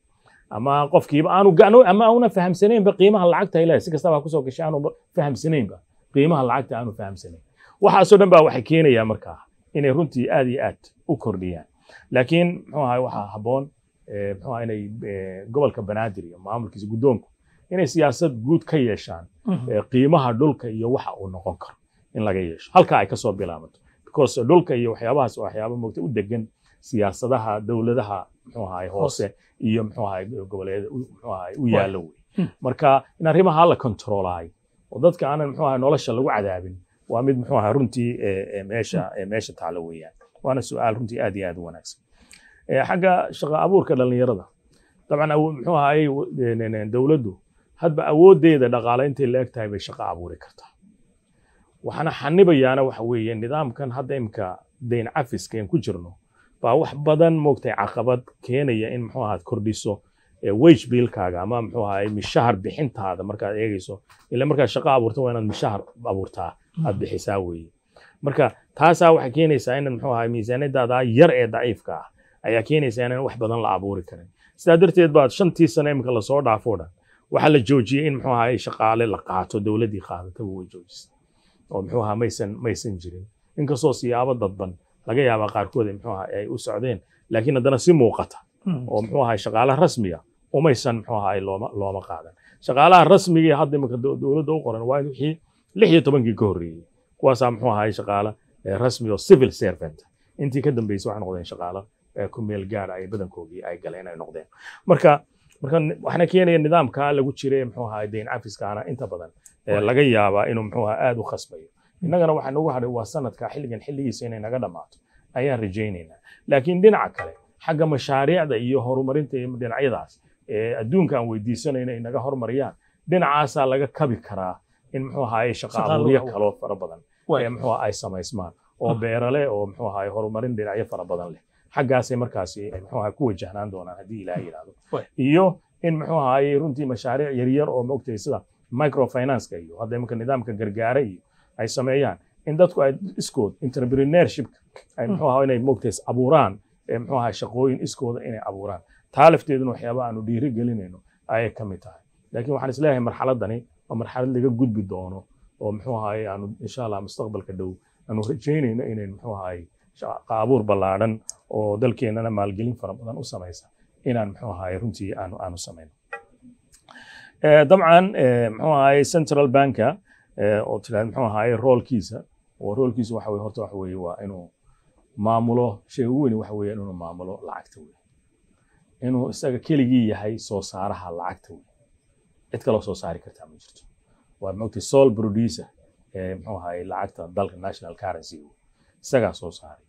ama qofkiiba aanu gano ama auna fahamsanaynba qiimaha lacagta ilaahay si kastaba kusoo gashay aanu fahamsanaynba qiimaha lacagta aanu fahamsanayn waxaasoo dhan baa waxay keenayaa markaa inay runtii aad iyo aad u kordhiyaan laakiin muxuu ahay waxaa habboon eh, muxuu inay eh, gobolka banaadir iyo maamulkiisa guddoonku inay siyaasad guud ka yeeshaan mhm. eh, qiimaha dhulka iyo waxa uu noqon karo in laga yeesho halkaa ay kasoo bilaabato because dhulka iyo waxyaabahaas waa waxyaaba moogta u degan siyaasadaha dowladaha mxuahay hoose iyo mxuahay goboleeda mxuahay u yaallo wey hmm. marka in arrimaha la controlaay oo dadka aanan mxuahay nolosha lagu cadaabin waa mid mxuahay runtii eh, eh, meesha hmm. eh, meesha taalo weeyaan waana su-aal runtii aad iyo aad u wanaagsan xagga shaqo abuurka dhallinyarada dabcan mxuahay dowladdu hadba awooddeeda dhaqaale intay la eg tahay bay shaqo abuuri kartaa waxaana xanibayaana waxa weeye nidaamkan hadda imka dayn cafiska in ku jirno baa wax badan moogtay caqabad keenaya in muxuu ahaa kordhiso wage biilkaaga ama muxuu ahaa mishahar bixintaada markaad eegayso ila markaad shaqo abuurta waa inaad mishahar abuurtaa aad hmm. bixisaa weeye marka taasaa waxay keenaysaa inaad muxuu ahaa miisaaniyadaada yar ee daciifka ah ayaa keenaysaa inaan wax badan la abuuri karin sidaa darteed baad shantii sano iminka lasoo dhaafoo dhan waxaa la joojiyey in muxuu ahaa shaqaale la qaato dowladdii qaadataba way joojisay oo muxuu ahaa maysan maysan jirin inkastoo siyaabo dadban laga yaabaa qaarkood mxuu ay u socdeen laakiin haddana si muuqata hmm. oo mxuu aha shaqaalaha rasmiga umaysan mxuu aha looma qaadan shaqaalaha rasmigii hadda iminka dowladda u qoran waa wixii lix iyo tobankii ka horreeyey kuwaasaa mxuu ahay shaqaala eh, rasmi oo civil servant intii ka dambeysay waxay noqdeen shaqaalo eh, ku meel gaara ay ah badankoodii ay galeen ay noqdeen marka marka waxna keenaya nidaamka lagu jiray mxuu ahaa deyn cafiskaana inta badan eh, laga yaabaa inuu mxuu aha aada u khasbayo inagana waxa nagu hadhay waa sanadka xilligan xilligiisa inay naga dhammaato ayaan rajaynaynaa laakiin dhinaca kale xagga mashaariicda iyo horumarinta dhinacyadaas adduunka aan weydiisanayo inay naga hormariyaan dhinacaasaa laga kabi karaa in muxuu ahaye shaqo abuuryo kaloo fara badan muxuu ay samaysmaan oo beerale oo muxuu ahaye horumarin dhinacyo fara badan leh xaggaasay markaasi muxuu ahaye ku wajahnaan doonaan haddii ilaahay yidhaahdo iyo in muxuu ahaye runtii mashaariic yaryar oo maogtay sida microfinanska iyo hadda iminka nidaamka gargaare iyo ay sameeyaan in dadku ay iskood entrepreneurshipka ay hmm. muxuu ahaa inay moogtay abuuraan ee muxuu ahaa shaqooyin iskooda inay abuuraan taa lafteeduna waxyaaba aanu dhiiri gelinayno ayay ka mid tahay laakiin waxaan isleeyahay marxaladani waa marxalad laga gudbi doono oo muxuu ahaye aanu insha allah mustaqbalka dhow aanu rajaynayno inayn muxuu ahaye shaqa ballaadhan oo dalkeennana maalgelin fara badan u samaysa inaan muxuu ahaye runtii aanu aanu samayno eh, dabcan eh, muxuu ahaye central banka Eh, oo tilaa muxuu ahaaye roolkiisa oo roolkiisa waxa weye horta waxa weye waa inuu maamulo shay ugu weyn waxa weeyaan inuu maamulo lacagta wey inuu isaga keligii yahay soo saaraha lacagta wey cid kaloo soo saari kartaa ma jirto waa moogtay sol producer ee eh, muxuu ahaaye lacagta dalka national currency isagaa soo saaray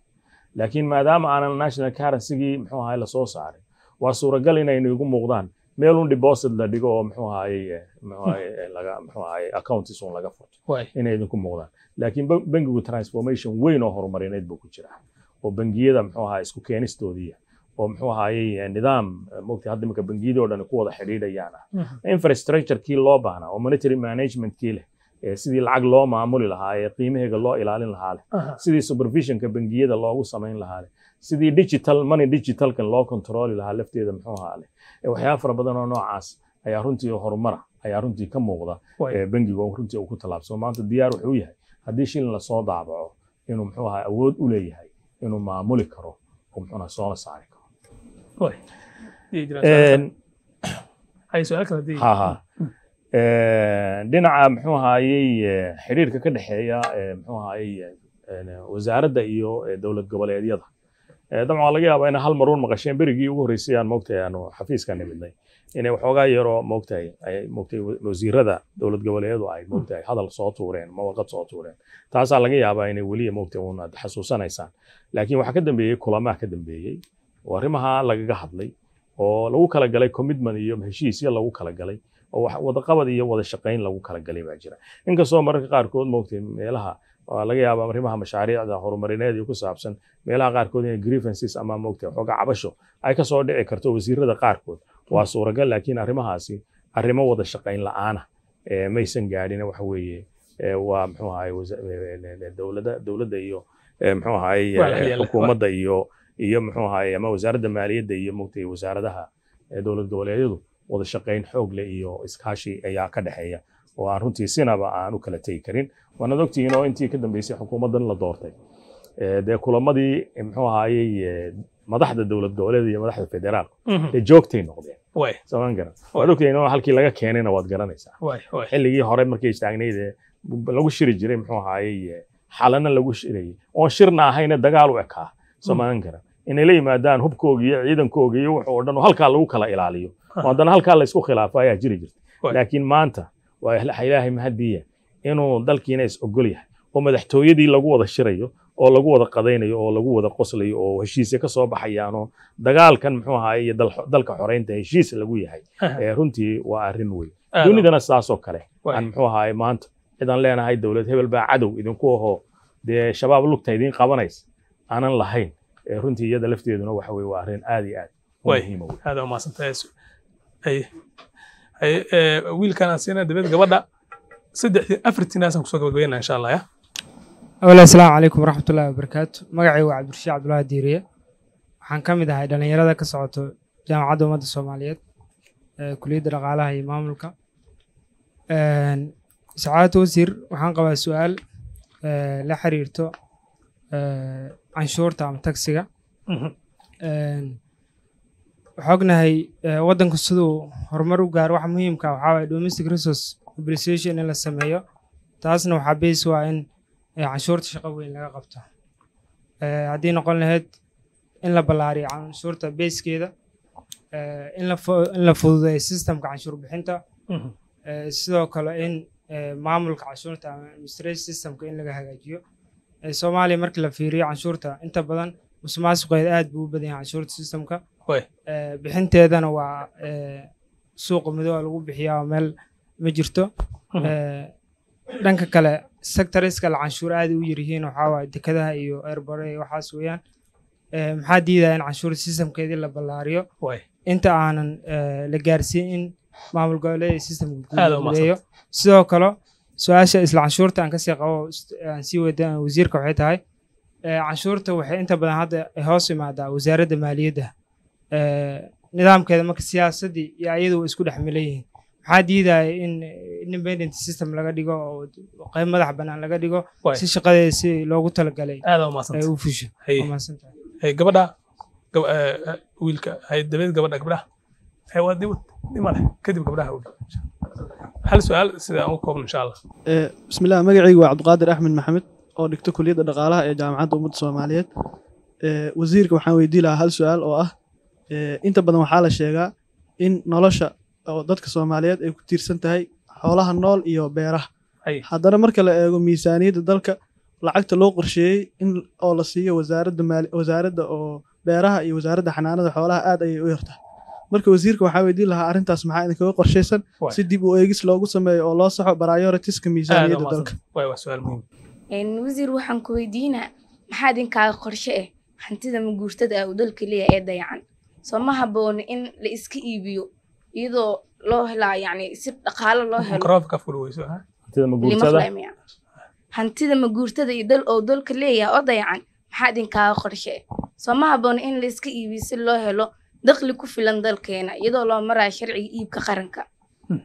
laakiin maadaama aanan national currencygii muxuu ahaaye lasoo saarin waa suuragal inayna igu muuqdaan meelun deposit la dhigo oo mxuu ahaye mxuu hmm. eh, ahaye accountis un laga furto inay idinku muuqdaan laakiin bangigu transformation weyn oo horumarineed buu ku jira oo bangiyada mxuu ahaye isku keenistoodiiya oo mxuu ahaye eh, nidaam eh, mogta hadda iminka bangiyada oo dhan ku wada xidhiidhayaan ah hmm. infrastructurekii loo baahnaa oo monetary managementkii leh sidii lacag loo maamuli lahaa ee qiimaheega loo ilaalin lahaa leh sidii supervisionka bangiyada loogu samayn lahaa leh sidii digital money digitalka loo controli lahaa lafteeda muxuu ahaa leh fara badan oo noocaas ayaa runtii horumara ayaa runtii ka muuqda bangiga runtii ku tallaabsamo maanta diyaar wuxuu yahay haddii shilin lasoo daabaco inuu muxuu ahaa awood u leeyahay inuu maamuli karo oo muxuu soona saari karo dhinaca muxuu ahaayey xiriirka ka dhexeeya muxuu ahaayey wasaaradda iyo dowlad goboleedyada Eh, dabcan laga yaabaa ina hal maruun maqasheen berigii ugu horreysay aan moogtahay aanu xafiiskaan nimidnay inay waxoogaa yaroo moogtahay ay moogtahay wasiirada dowlad goboleedu ay moogtahay hadal soo tuureen ma warqad soo tuureen taasaa laga yaabaa inay weliya moogtahay uun aad xasuusanaysaan laakiin waxaa ka dambeeyey kulamaa ka dambeeyey oo arrimaha lagaga hadlay oo lagu kala galay commitment iyo heshiisyo lagu kala galay oo wadaqabad iyo wada shaqayn lagu kala galay baa jira inkastoo mararka qaarkood moogtahay meelaha waa laga yaabaa arrimaha mashaariicda horumarineed iyo ku saabsan meelaha qaarkood inay grievances ama moogtay xooga cabasho ay kasoo dhici karto wasiirada qaarkood waa suuragal laakiin arrimahaasi arrimo wada shaqayn la'aana maysan gaadhin waxa weeye waa muxuu ahaye dowlada dowladda iyo muxuu ahaye xukuumadda iyo iyo muxuu ahaye ama wasaaradda maaliyadda iyo moogtay wasaaradaha dowlad goboleedyadu wada shaqayn xoog leh iyo iskaashi ayaa ka dhexeeya oo aan aan u kala tegi karin waanaad ogtihiin oo intii ka dambeysay xukuumaddan la doortay dee kulamadii muxuu ahaayey madaxda dowlad goboleed iyo madaxda federaalku dee mhm. joogtay noqdeen soomaan garan waad ogtihiin oo halkii laga keenayna waad garanaysaa xilligii hore markay istaagnaydee lagu shiri jiray muxuu ahaayey xalana lagu shirayay oon shirna ahayna dagaal u ekaa mm. soomaan garan inay la yimaadaan hubkooga iyo ciidankooga iyo wuxuu o dhan halkaa lagu kala ilaaliyo oo ah. haddana halkaa laysku khilaafa ayaa jiri jirtay laakiin maanta waa ah ilaahay mahadiya inuu dalkiina is ogol yahay oo madaxtooyadii lagu wada shirayo oo lagu wada qadaynayo oo lagu wada qoslayo oo heshiise kasoo baxayaanoo dagaalkan muxuu ahaay iyo dalka xoraynta heshiis lagu yahay runtii waa arrin weyn dunidana saasoo kale aan muxuu ahaay maanta cidaan leenahay dowlad hebel baa cadow idinku ahoo dee shabaab lugta idiin qabanaysa aanan lahayn runtii iyada lafteeduna
waxa weye waa arrin aad iyo aad muhiima ah. wey Eh, wiilkaan siina dabeed gabadha saddex afar tinaasaan kusoo gabagabayna insha allah ya
awala asalaamu calaykum waraxmatullahi wabarakaatu magacay waa cabdirashiid cabdullaahi diiriye waxaan ka mid ahay dhallinyarada ka socoto jaamacadda ummadda soomaaliyeed eh, kuliyadda dhaqaalaha iyo maamulka sacaadat wasiir waxaan qabaa su-aal eh, la xiriirto canshuurta ama taxiga mhm waxaa ognahay eh, siduu horumar u gaaro waxa muhiimka ah, waxaa domestic resource appreciation in la sameeyo taasna waxaa beys waa in eh, canshuurta shaqo weyn laga qabto eh, haddii noqon lahayd in la ballaariyo canshuurta beyskeeda in la fududeeyo systemka canshuur bixinta mm-hmm. sidoo kale in maamulka canshuurta administrate systemka in laga hagaajiyo soomaaliya markii la fiiriyo canshuurta inta badan musuqmaasuqeeda aad buu u badan canshuurta systemka Eh, bixinteedana waa eh, suuqa midooa lagu bixiyaa meel ma jirto mhm. eh, dhanka kale sectoriska canshuur aad u yaryihiin waxaawaaye dekadaha iyo erbare waxaas weeyaan maxaa diidaa in canshuur sistamkeedii la ballaariyo inta aanan la gaarsiin in maamul goboleeda sistamkaguudeeyo sidoo kale su-aasha isla canshuurta aan kasii qabo aan sii wada wasiirka waxay tahay canshuurta waxay inta badan hadda hoos imaadaa wasaaradda maaliyadda Eh, nidaamkeeda marka siyaasadii iyo ayadu way isku dhex milan yihiin maxaa diidaya in independent system laga dhigo oo qayb madax banaan laga dhigo si shaqadeeda si loogu talagalay u
fusho gabadha eh, eh, wiilka dabeed gabadha gabdhaha
bismillah magacaygu waa cabdiqaadir axmed
maxamed oo dhigto kuliyadda dhaqaalaha ee jaamacadda ummadda soomaaliyeed wasiirka waxaan weydiin lahaa hal su-aal oo ah inta badan waxaa la sheegaa in nolosha oo dadka soomaaliyeed ay ku tiirsan tahay xoolaha nool iyo beeraha haddana marka la eego miisaaniyadda dalka lacagta loo qorsheeyey in oo la siiyo wasaaradda oo beeraha iyo wasaaradda xanaanada xoolaha aad ayay u yartahay marka wasiirka waxaa weydiin lahaa arintaas maxaa idinkaga qorshaysan si dib u eegis loogu sameeyo oo loo saxo baraayorityska miisaaniyadda dalka wasiir
waxaan ku weydiinaa maxaa idinkaaga qorshe eh hantida maguurtada ah uu dalka leeyahay ee dayacan soo ma habboona in la iska iibiyo iyadoo loo helaa yacni si dhaqaalo loo helo maguurtada iyo dal oo dalka leeyahay oo dayacan maxaa idinkaaga qorshee soo ma habboona in la iska
iibiyo si loo helo daqli ku filan dalkeena iyadoo loo maraayo sharciga iibka qaranka hmm,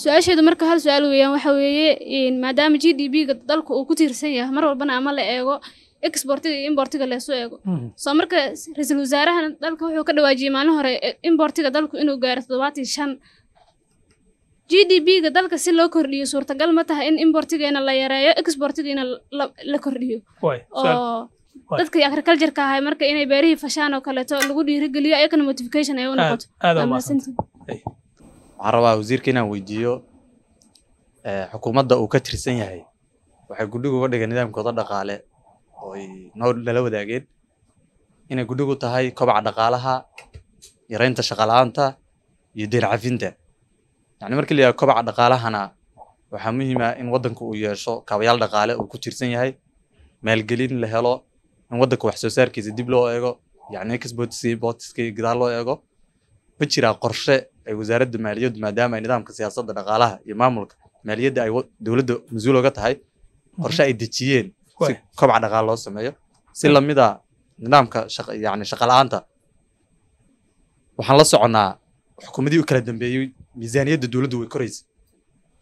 su-aasheedu marka hal su-aal weeyaan waxa weeye maadaama g d b ga dalka uu ku tiirsan yahay mar walbana ama la eego exportiga iyo importiga leesu eego hmm. soo marka ra-iisul wasaarahan dalka wuxuu ka dhawaajiyey maalin hore importiga dalku inuu gaaro toddobaatan shan g d b-ga dalka si loo kordhiyo suurtagal ma taha in importigeena la yareeyo exportigiina la kordhiyo oo dadkii agricultureka ahay marka inay beerihii fashaan oo kaleeto lagu dhiirigeliyo ayakana motification ay u noqoto waxaan
rabaa wasiirka inaan weydiiyo eh, xukuumadda uu ka tirsan yahay waxay guddig uga dhigay nidaamkooda dhaqaale ay nala wadaageen inay gudhigu tahay kobaca dhaqaalaha yareynta shaqala-aanta iyo deercafinta yani marki la yidhaha kobaca dhaqaalahana waxaa muhiima ah in waddanka uu yeesho kaabayaal dhaqaale uu ku tiirsan yahay maalgelin la helo in waddanka wax soo saarkiisa dib loo eego yani exportska gadaal loo eego ma jiraa qorshe ay wasaaradda maaliyaddu maadaama ay nidaamka siyaasadda dhaqaalaha iyo maamulka maaliyadda ay dowladda mas-uul oga tahay qorshe ay dejiyeen si kobac dhaqaale loo sameeyo si lamida nidaamka yani shaqala-aanta waxaan la soconnaa xukuumadii u kala dambeeyey miisaaniyadda dowladdu way koraysa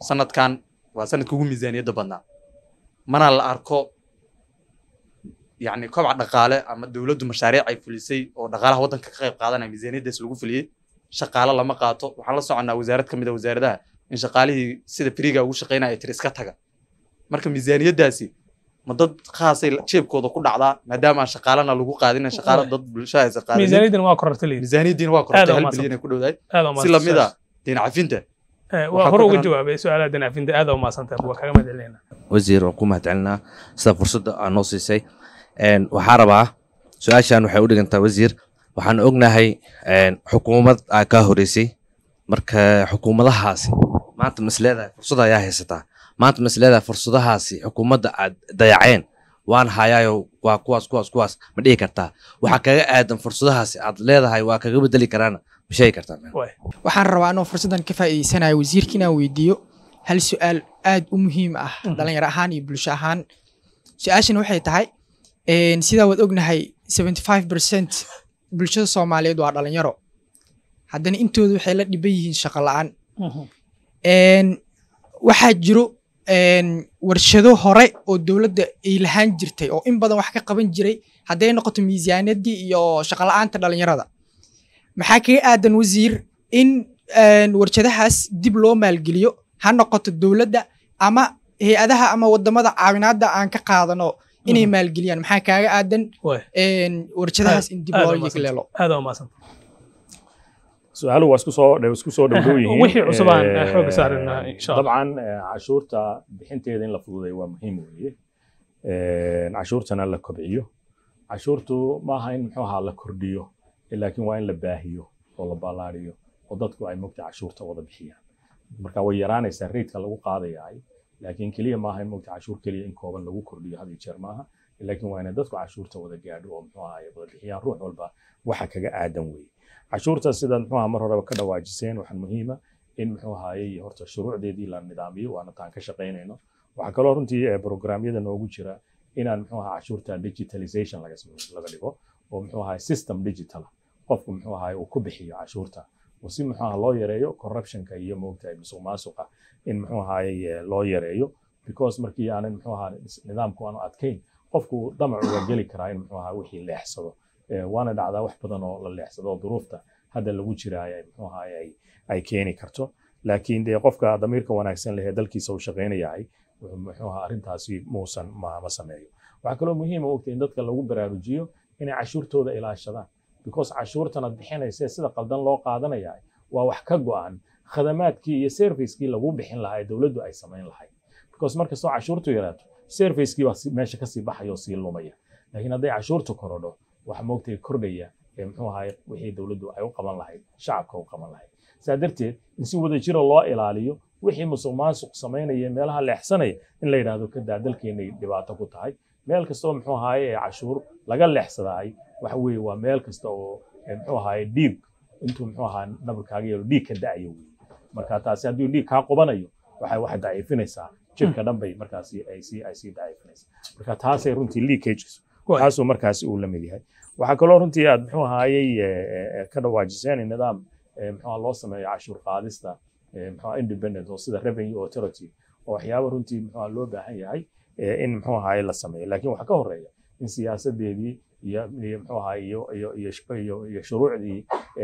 sanadkan waa sanadka ugu miisaaniyadda badnaa mana la arko yani kobac dhaqaale ama dowladdu mashaariic ay fulisay oo dhaqaalaha waddanka ka qayb qaadanaya miisaaniyaddaas lagu fuliyey shaqaale lama qaato waxaan la soconnaa wasaarad ka mid a wasaaradaha in shaqaalihii sida friga ugu shaqaynaya ay tiri iska taga marka miisaaniyaddaasi ma dad khaasay jeebkooda ku dhacdaa maadaama shaqaalana lagu qaadin shaqaala dad bulshaha is qaadin waa korortay miisaaniyadiina waa korortay hal bilyan ay ku dhowdahay si lamid
eh, ah
wasiir waan ku mahad sida fursadda aad noo siisay waxaa rabaa su-aashan waxay u dhigantaa wasiir waxaan ognahay xukuumad aa kaa horeysay marka xukuumadahaasi maanta mas leedahay fursada ayaa haysataa maanta masledaa fursadahaasi xukuumadda aad dayaceen waan hayaayo waa kuwaas kuwaas kuwaas ma dhihi kartaa waxaa kaga aadan fursadahaasi aad leedahay waa kaga bedeli karaana ma sheegi kartaa waxaan rabaa anoo fursaddan ka
faa'iideysanayo wasiirka inaan weydiiyo hal su'aal aad u muhiim ah mhm. dhalinyaro ahaan iyo bulsho ahaan su-aashan waxay tahay sidaa waad ognahay percent bulshada soomaaliyeed waa dhalinyaro haddana intooda waxay la dhiban yihiin shaqo la'aan mhm. waxaa jiro warshado hore oo dowladda ay lahaan jirtay oo in badan wax ka qaban jiray hadday noqoto miisaanadii iyo shaqola'aanta dhalinyarada maxaa kaga aadan wasiir in warshadahaas dib loo maalgeliyo ha noqoto dowladda ama hay-adaha ama wadamada caawinaadda aan ka qaadano inay mhm. maalgeliyaan maxaa kaaga aadan warshadahaas in dib loo
yegleelo
su-aaluhu waa isku soo dhow yihiindabcan cashuurta bixinteeda in la fududeeyo waa muhiim weye cashuurtana la kobciyo cashuurtu maaha in muxuuahaa la kordhiyo laakiin waa in la baahiyo oo la ballaariyo oo dadku ay mogta cashuurta wada bixiyaan marka way yaraanaysaa reidka lagu qaadayaay laakiin keliya maaha in mogta cashuur keliya in kooban lagu kordhiyo hadi jeer maaha laakiin waa inay dadku cashuurta wada gaadho oo muxuuahaa ay wada bixiyaan ruux walba waxa kaga aadan weye cashuurtaas sidaad muxuaha mar horeba ka dhawaajiseen waxaa muhiima in muxuu ahaaye horta shuruucdeedii la nidaamiyo waana taan ka shaqaynayno waxaa kaloo runtii eh, programyada noogu jira inaan muxuu ahaa cashuurta digitalization laga dhigo oo muxuu ahaa system digitala qofku muxuu ahaa uu ku bixiyo cashuurta si muxuu ahaa loo yareeyo corruptionka iyo moogtahay musuq maasuqa in muxuu ahaaye eh, loo yareeyo because markii aanan muxuu ahaa nidaamku aanu adkayn qofku damac uga geli karaa in muxuu ahaa wixii leexsado waana dhacdaa wax badan oo la leexsado duruufta hadda lagu jira mxuu ahaay ay keeni karto laakiin dee qofka damiirka wanaagsan leh ee dalkiisa uu shaqaynayahay muxuuaha arrintaasi muusan ma sameeyo waxaa kaloo muhiima ogta in dadka lagu baraarujiyo inay cashuurtooda ilaashadaan because cashuurtan ad sida qaldan loo qaadanaya waa wax ka go-an khadamaadkii iyo servicekii lagu bixin lahaa ee dowladdu ay samayn lahayd because markastoo cashuurtu yaraato servicekii baa meesha kasii baxaya oo sii lumaya laakiin hadday cashuurtu korodho wax moogtay kordhaya ee muxuu ahaay wixii dowladdu ay u qaban lahayd shacabka u qaban lahayd saa darteed in si wada jira loo ilaaliyo wixii musuqmaasuq maasuq samaynaya meelaha leexsanaya in la yidhaahdo kadaa dalkeenay dhibaato ku tahay meel kasta muxuu ahaaye ee cashuur laga leexsadaay waxa weeye waa meel kasta oo muxuu ahaaye dhiig intuu muxuu ahaa nabarkaaga yeelo dhiig ka da'ayo wey marka taasi haddii dhiig kaa qubanayo waxay waxay daciifinaysaa jirka dhan bay markaasi ay sii ay sii daciifinaysaa marka taasay runtii leakagekisu kaasuu markaas uu la mid yahay waxaa kaloo runtii aad muxuu ahaayey eh, eh, eh, ka dhawaajiseen nidaam mxua loo sameeyo cashuur qaadista mxua independent oo sida revenue authority oo waxyaaba runtii mxua loo baahan yahay in muxuu ahaayey la sameeyo laakiin waxa ka horeeya in siyaasadeedii iyo mxuu ahaay iyo shuruucdii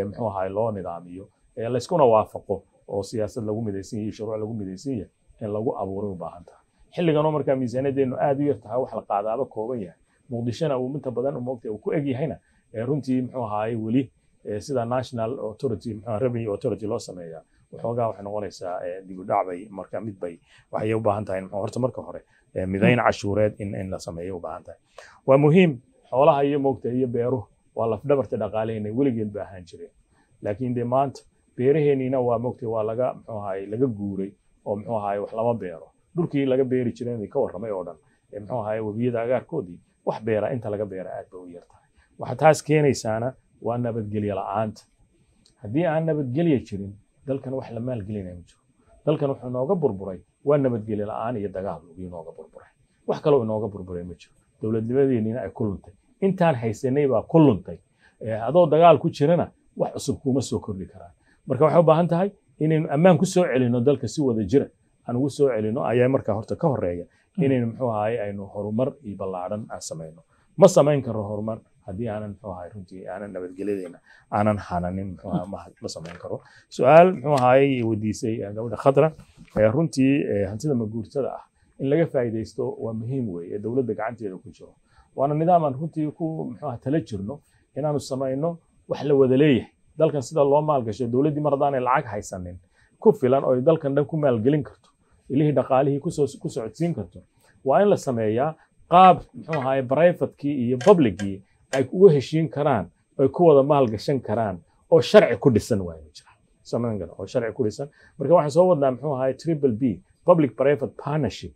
mxuu ahaay loo nidaamiyo layskuna waafaqo oo siyaasad lagu midaysan yahay iyo shuruuc lagu midaysan yahay in lagu abuuray u baahan tahay xilliganoo markaa miisaanyadeenu aad u yartahay wax la qaadaaba kooban yahay muqdishona uu inta badan moogta ku eg yahayna eh, runtii muxuu ahaaye weli eh, sida national authority revenue authority loo sameeya waxoogaa waxay noqonaysaa eh, dib bay marka mid bay waxay u baahan tahay horta marka hore midayn cashuureed in in la sameeyo u baahan tahay waa muhiim xoolaha iyo moogta iyo beeruhu waa lafdhabarta dhaqaaleena weligeed ba jireen laakiin dee maanta beeraheenniina waa moogtay waa laga muxuu ahaaye laga guuray oo muxuu ahaaye wax lama beero dhulkii laga beeri jireen ka warramay oo dhan muxuu ahaaye webiyada agaarkoodii wax beera inta laga beera aad bay u yar waxa taas keenaysaana waa nabadgelyo la'aanta haddii aan nabadgelya jirin dalkan wax la maalgelinaya ma jiro dalkan wuxuu inooga burburay waa nabadgelyo la'aan iyo dagaal uu inooga burburay wax kaloo inooga burburay ma jiro dowladnimadeennina ay ku luntay intaan haysanay baa ku luntay adoo dagaal ku jirana wax cusub kuma soo kordhi karaan marka waxay u baahan tahay inaynu ammaan ku soo celinno dalka si wada jira aan ugu soo celinno ayaa markaa horta ka horreeya Mm-hmm. inaynu muxuu ahaay aynu horumar iyo ballaadhan aan samayno ma samayn karno horumar haddii aanan muxuu ahaay runtii aanan nabadgelyadeenna aanan hananin muxuu ahaa ma samayn karo su-aal muxuu ahaay weydiisay ah, gabadha khadra eh, runtii eh, hantida maguurtada ah in laga faa'iidaysto waa muhiim weeye dowladda gacanteeda ku jiro waana nidaam aan runtii ku muxuu ahaa tala jirno inaanu samayno wax la wada leeyahay dalkan sida loo maalgasho dowladdii mar haddaanay lacag haysanin ku filan oo dalkan dhan ku maalgelin karto ilihii dhaqaalihii ku socodsiin karto waa in la sameeyaa qaab muxuu iyo publigii ay uga heshiin karaan ay ku wada maalgashan karaan oo sharci ku dhisan waa waxaan soo wadnaa muxuu ahaaye triple b public private partnership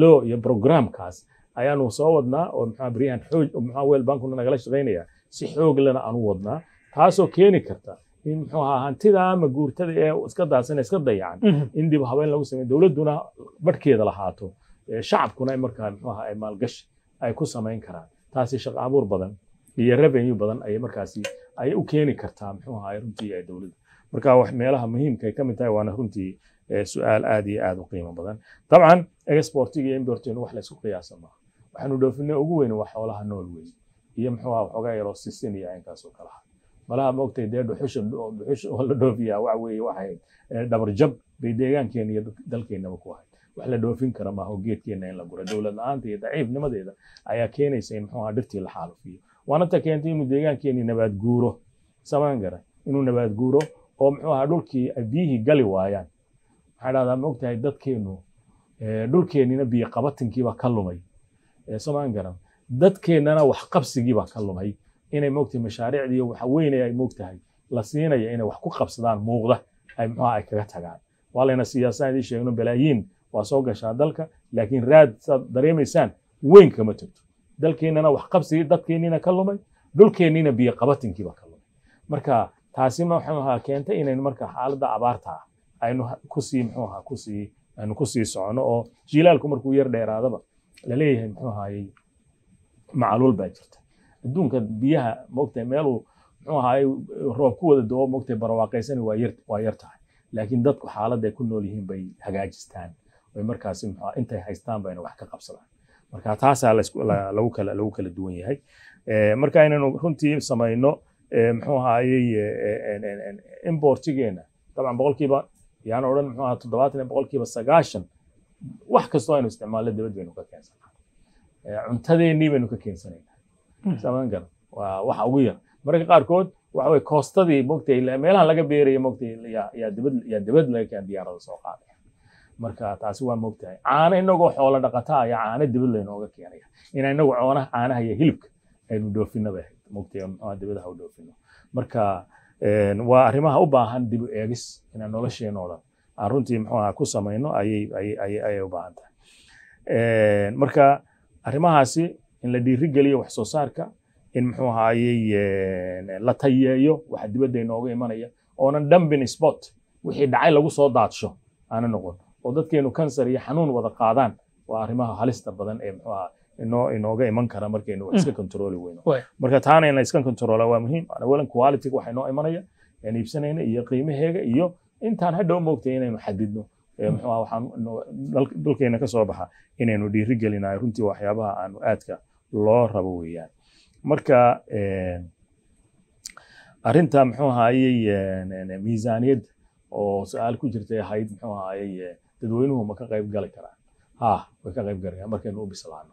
law iyo programkaas ayaanu soo wadnaa oo muxaa xoog muxaa weel baankuna nagala shaqaynaya si xoog lena aanu wadnaa taasoo keeni karta in guurtada ee iska daadsan iska dayacan mhm. in dib habeen lagu sameyo dowladduna barhkeeda lahaato shacabkuna markaa muxuuaha maalgashi ay ku samayn karaan taasi shaqo abuur badan iyo revenue badan ayay markaasi ay u keeni kartaa muxuuaha runtii dowladda marka wax meelaha muhiimka ay ka mid tahay waana runtii su-aal aad iyo aad u qiimo badan dabcan exportiga iyo importiga wax laysku qiyaasa maaha waxaanu dhoofinay ugu weyn waa xoolaha nool weyn iyo muxuuaha waxoogaa yaroo sisin iyo caynkaas oo kalaha malaha maogtay dee dhuxusha dhuxush oo la dhoofiyaa waxa weeye waxay dhabar bay deegaankeena iyo dalkeennaba ku ahayd wax la dhoofin kara maaho geedkeenna in la gura dowlad la-aanta iyo daciifnimadeeda ayaa keenaysa in muxuu ahaa dhirtii la xaalufiyo waana ta keentay inuu deegaankeennii nabaad guuro samaan garan inuu nabaad guuro oo muxuu ahaa dhulkii ay biyihii gali waayaan waxaa dhahdaa maogtahay dadkeennu dhulkeennina biyo qabatinkiibaa ka lumay samaan garan dadkeennana wax ka lumay inay moogtay mashaariicdiiyo waxaweyne ay moogtahay la siinaya inay wax ku qabsadaan muuqda ay muxuha ay kaga tagaan waaleyna siyaasaan idiin sheegno balaayiin waa soo gashaa dalka laakiin raad saad dareemaysaan weyn kama tagto dalkeennana wax qabsigii dadkeenniina ka lumay dhulkeenniina biyo qabatinkiiba ka lumay marka taasi muxuu ahaa keentay inaynu marka xaaladda abaarta ah aynu kusii muxuu ahaa kusii aynu kusii socono oo jiilaalku markuu yar dheeraadaba laleeyahay muxuu ahaayey macaluul baa jirta adduunka biyaha mogta meeluu muxuu ahaay roob ku wada doo mogta barwaaqaysani waa yar laakiin dadku xaaladda ku nool yihiin bay hagaajistaan bay markaasi muxua intay haystaan bayna wax ka qabsadaan marka taasaa lagu kala lagu kala duwan yahay eh, marka inaynu runtii samayno eh, muxuu ahaayey eh, importigeena dabcan boqolkiiba yaan odhan muxuu ahaa toddobaatan iyo boqolkiiba sagaashan wax kastoo aynu isticmaalno dibad baynu ka keensanaa cuntadeennii baynu ka keensanayna samayn waa waxa ugu yar mararka qaarkood waxa weye koostadii mogtay meelaha laga beeraya mogtay yaa dibad laga keen diyaarada soo qaadaya marka taasi waa mogtahay caano inagoo xoolo dhaqataa ayaa caano dibad laynooga keenaya ina inagu coonaha caanaha iyo hilibka aynu dhoofinaba ahayd mogtay ama u dhoofino marka waa arrimaha u baahan dib u eegis inaan nolosheena dhan aan runtii muxuu ahaa ku samayno ayay ayay ayay u baahan tahay marka arrimahaasi in la dhiirigeliyo wax soo saarka in muxuu ahaayey la tayeeyo waxa dibadda inooga imanaya oonan dambin sport wixii dhacay lagu soo daadsho aana noqon oo dadkeenu kansar iyo xanuun wada qaadaan waa arrimaha halista badan ee muxuu ahaa inoo inooga iman kara markaynu wax iska kontrooli mm. weyno marka taana in iska kontroola waa muhiim awalan quality waxa inoo imanaya aan iibsanayna iyo qiimaheega iyo intaan hadhow moogtay inaynu xadidno muxuu ahaa waxaan dalkeena ka soo baxa inaynu dhiiri runtii waxyaabaha aanu aadka loo rabo weyaan marka eh, arinta muxuu ahaayey eh, miisaniyad oo su-aal ku jirtay ahayd muxuu ahaayey eh, dadweynuhu ma ka qayb gali karaan ha way ka qayb gali markaynu u bislaano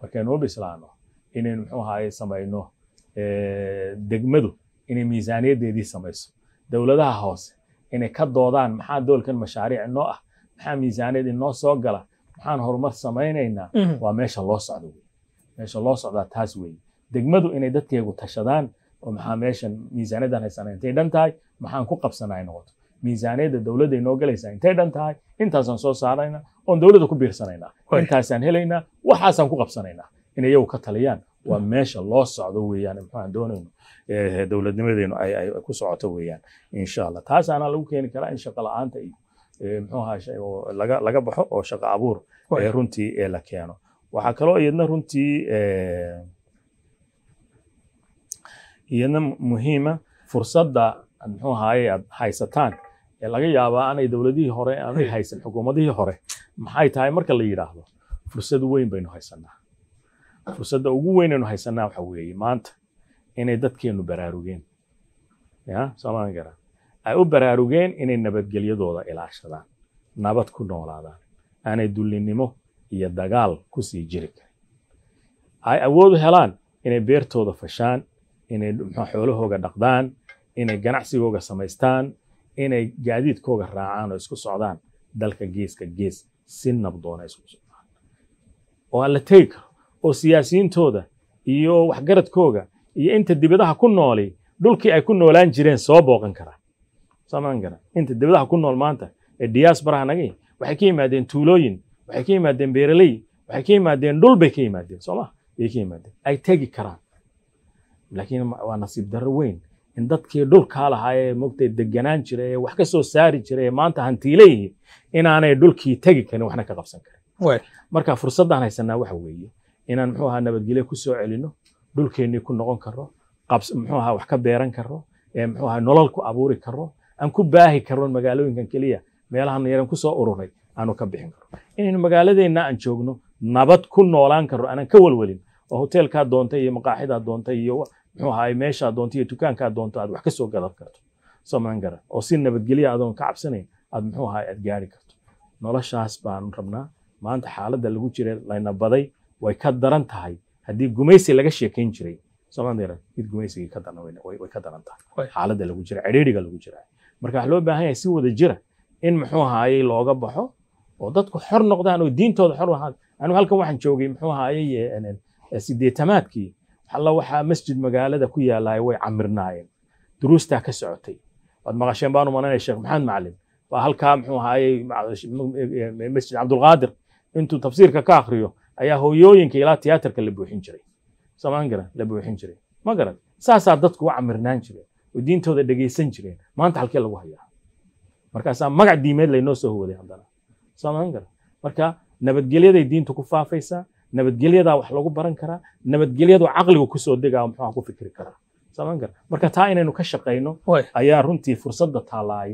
markaynu u bislaano inaynu muxuu ahaayey samayno degmadu inay miisaaniyaddeedii samayso dowladaha hoose inay ka doodaan maxaa doolkan mashaariic noo ah maxaa miisaaniyad inoo soo gala maxaan horumar samaynaynaa mm-hmm. waa meesha loo socdo meesha loo socdaa taas weeye degmadu inay dadkeegu tashadaan oo maxaa meeshan miisaanyadan haysana intay dhan tahay maxaan ku qabsana noqoto miisaaniyadda dowladday noo galaysaa intay dhan tahay intaasaan soo saaraynaa oon dowladda ku biirsanaynaa intaasaan helaynaa waxaasaan ku qabsanaynaa inay iyagu ka taliyaan waa meesha loo socdo weeyaan maxaan doonayno dowladnimadeenu ay ku socoto weeyaan insha allah taasaanaa lagu keeni karaa in shaqo la-aanta iyo muxuu ahaa laga baxo oo shaqo abuur runtii la keeno waxaa kaloo iyadna runtii eh, iyadna muhiima fursadda muxuu ahaaye aad haysataan ee laga yaabaa aanay dowladihii hore aanay hmm. haysan xukuumadihii hore maxay tahay marka la yidhaahdo fursad weyn baynu haysanaa fursadda ugu weyn aynu haysanaa waxa weeye maanta inay dadkeennu baraarugeen ya soomaan gara ay u baraarugeen inay nabadgelyadooda ilaashadaan nabad ku noolaadaan aanay dullinimo iyo dagaal ku jiri kara ay awood u helaan inay beertooda fashaan inay xoolahooga dhaqdaan inay ganacsigooga samaystaan inay gaadiidkooga raacaan oo isku socdaan dalka geeska gees si nabdoona isku socdaan oo aan la tegi karo oo siyaasiyiintooda iyo waxgaradkooga iyo inta dibadaha ku nooli dhulkii ay ku noolaan jireen soo booqan karaan samankara inta dibadaha ku nool maanta ee diyaasbaraha naga waxay ka yimaadeen tuulooyin waxay ka yimaadeen beeraley waxay ka yimaadeen dhul bay ka yimaadeen sooma bay ka yimaadeen ay tegi karaan laakiin waa nasiib darro weyn in dadkii dhulkaa lahaa ee mogtay deganaan jira ee wax ka soo saari jira ee maanta hantiile inaanay dhulkii tegi karin waxna ka qabsan karin marka fursaddaan haysanaa waxa weeye inaan muxuu ahaa nabadgelyo ku soo celino dhulkeennii ku noqon karro muxuu ahaa wax ka beeran karro ee muxuu ahaa nolol ku abuuri karro aan ku baahi karron magaalooyinkan keliya meelahan yaran ku soo ururnay aanu ka bixin karo inaynu magaaladeenna aan joogno nabad ku noolaan karno aanan ka welwelin oo hoteelkaa doonta iyo maqaaxidaa doonta iyo muxuu ahaay meeshaa doonta iyo dukaankaa doonta aad wax ka soo gadan karto soomaan garan oo si nabadgelya adoon ka cabsanayn aad muxuu ahaay aad gaari karto noloshaas baanu rabnaa maanta xaaladda lagu jira layna baday way ka daran tahay haddii gumaysi laga sheekayn jiray soomaalida mid gumaysigii ka daran way ka daran tahay xaaladda lagu jira cidhiidhiga lagu jira marka wax loo baahan yahay si wada jira in muxuu ahaayey looga baxo oo dadku xor noqdaan oo diintooda xor anigu halkan waxaan joogay muxuu ahaaye sideetamaadkii alla waxaa masjid magaalada ku yaalaay way camirnaayeen duruustaa ka socotay waad maqasheen baanu maranaya sheekh maxamed macalin baa halkaa muxuu ahaaye masjid cabdulqaadir intuu tafsiirka ka akriyo ayaa hooyooyinka ilaa tiyaatarka la buuxin jiray soomaan garan la buuxin jiray ma garan saasaa dadku u camirnaan jireen oo diintooda dhegaysan jireen maanta halkee lagu hayaa markaasaa magac diimeed laynoo soo hooday haddana somahayn marka nabadgelyaday diinta ku faafaysaa nabadgelyadaa wax lagu baran karaa nabadgelyadu caqligu kusoo degaa muxuuha ku fikri karaa samayn kara marka taa inaynu ka shaqayno ayaa runtii fursadda taalaay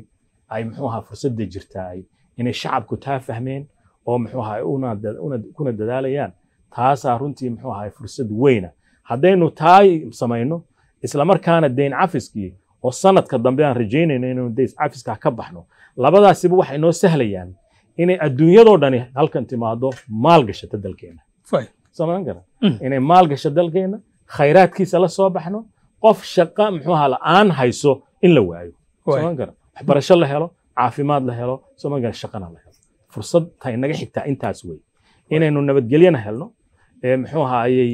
ay muxuuha fursadda jirtaay inay shacabku taa fahmeen oo muxuuha kuna dadaalayaan taasaa runtii muxuuha fursad weyna haddaynu taa samayno islamarkaana deyn cafiskii oo sanadka dambe aan rajaynayno inaynu deyn cafiskaa ka baxno labadaasiba waxay noo sahlayaan inay adduunyadoo dhani halkan timaado maalgashato dalkeena samayn kara mm. inay maalgasho dalkeena khayraadkiisa la soo baxno qof shaqa muxuu ahaa la'aan hayso in la waayo samayn kara waxbarasho la helo caafimaad la helo samayn kara shaqana la helo fursad ta inaga xigtaa intaas wey inaynu nabadgelyana helno muxuu ahaayey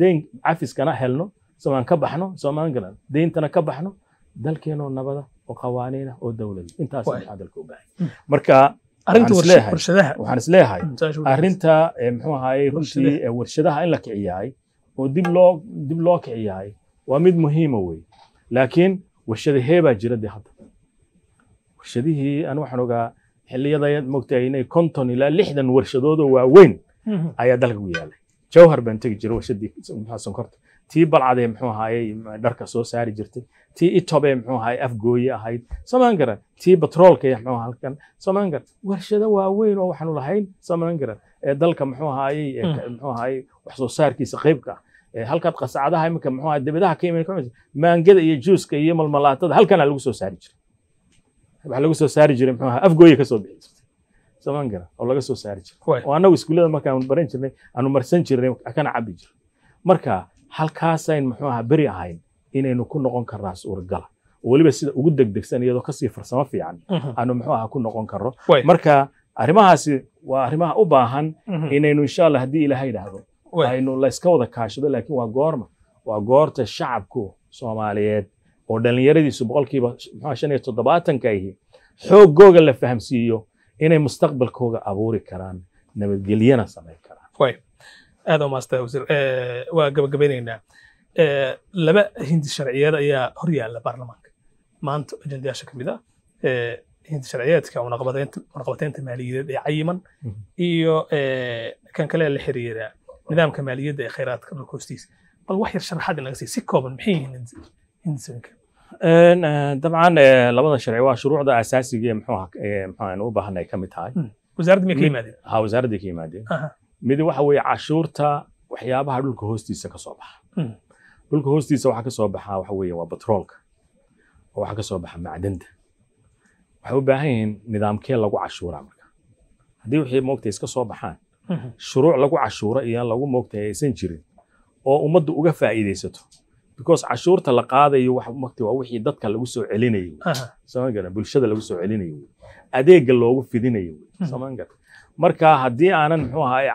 deyn cafiskana helno somaan ka baxno samayn kara deyntana ka baxno dalkeenoo nabada oo qawaaniin ah oo dawlada intaasa muxaadalka u baahan hmm. marka waxaan isleeyahay hmm, arrinta eh, muxuu ahaayey runtii eh, warshadaha in la kiciyahay oo dib loo dib loo kiciyahay waa mid muhiima wey laakiin warshada heebaa jira dee hadda warshadihii aan waxaan ogaa xilliyada mogtahay inay ilaa lixdan warshadood oo waaweyn hmm. ayaa dalka ku yaalay jawhar baan tegi jira warshadii sonkorta tii balcade mxuu ahaayey dharka soo saari jirtay tii itobee mxuu ahaayey afgooye ahayd samayn garan tii batroolkay mxuu halkan samayn garan warshado waaweyn oo waxaanu lahayn samayn garan ee dalka mxuu ahaayey mxuu hmm. ahaayey wax soo saarkiisa qaybka halkaad qasacadaha iminka mxuu ahaay debadaha ka imin kamid maangada iyo juuska iyo malmalaatada halkanaa lagu soo saari jiray waxaa lagu soo saari jiray mxuu ahaa afgooye ka soo bixi jirtay saman garan oo laga soo saari jiray oo annagu iskuullada markaanu baran jirnay aanu marsan jirnay kana cabbi jiray marka halkaasayn muxuu ahaa beri ahayn inaynu ku noqon karnaa suuragala oo weliba sida ugu degdegsan iyadoo kasii farsamo fiican mhm. aanu muxuu ahaa ku noqon karno marka arrimahaasi waa arrimaha u baahan mhm. inaynu insha allah haddii ilaha yidhaahdo aynu layska wada kaashado laakiin waa goorma waa goorta shacabku soomaaliyeed oo dhallinyaradiisu boqolkiiba muxuu shan iyo toddobaatanka ihi xoogooga la fahamsiiyo inay mustaqbalkooga abuuri karaan nabadgelyana samayn
karaan aad waa gabagabaynaynaa laba hindi sharciyeed ayaa horyaala baarlamaanka maanta ajendayaasha kamid a ah, hindi sharciyeedka warqabateynta maaliyadeed ee cayiman mhm. iyo kan kale la xiriira nidaamka maaliyadda ee khayraadka dhulka hoostiisa bal wax yar sharaxaad inaga sii si kooban maxay yihiin hindisainka
dabcan labada sharci waa shuruucda asaasiga ee muxuu ka mid tahay hmm. wasaaradda miyay ka yimaadeen ha wasaaradday ka yimaadeen mid waxa weye cashuurta waxyaabaha dhulka hoostiisa kasoo baxa hmm. dhulka hoostiisa waxaa kasoo baxa waxa weye waa batroolka oo waxaa kasoo baxa macdanta waxay u baahan yihiin nidaamkee lagu cashuuraa marka haddii wixii moogtay iska soo baxaan hmm. shuruuc lagu cashuuro iyo lagu moogtay aysan jirin oo ummaddu uga faa'iidaysato because cashuurta la qaadayo wmagti waa wixii dadka lagu soo celinayo soo ma garan bulshada lagu soo celinayo adeega loogu fidinayo hmm. soo ma garan marka haddii aanan muxuu ahaay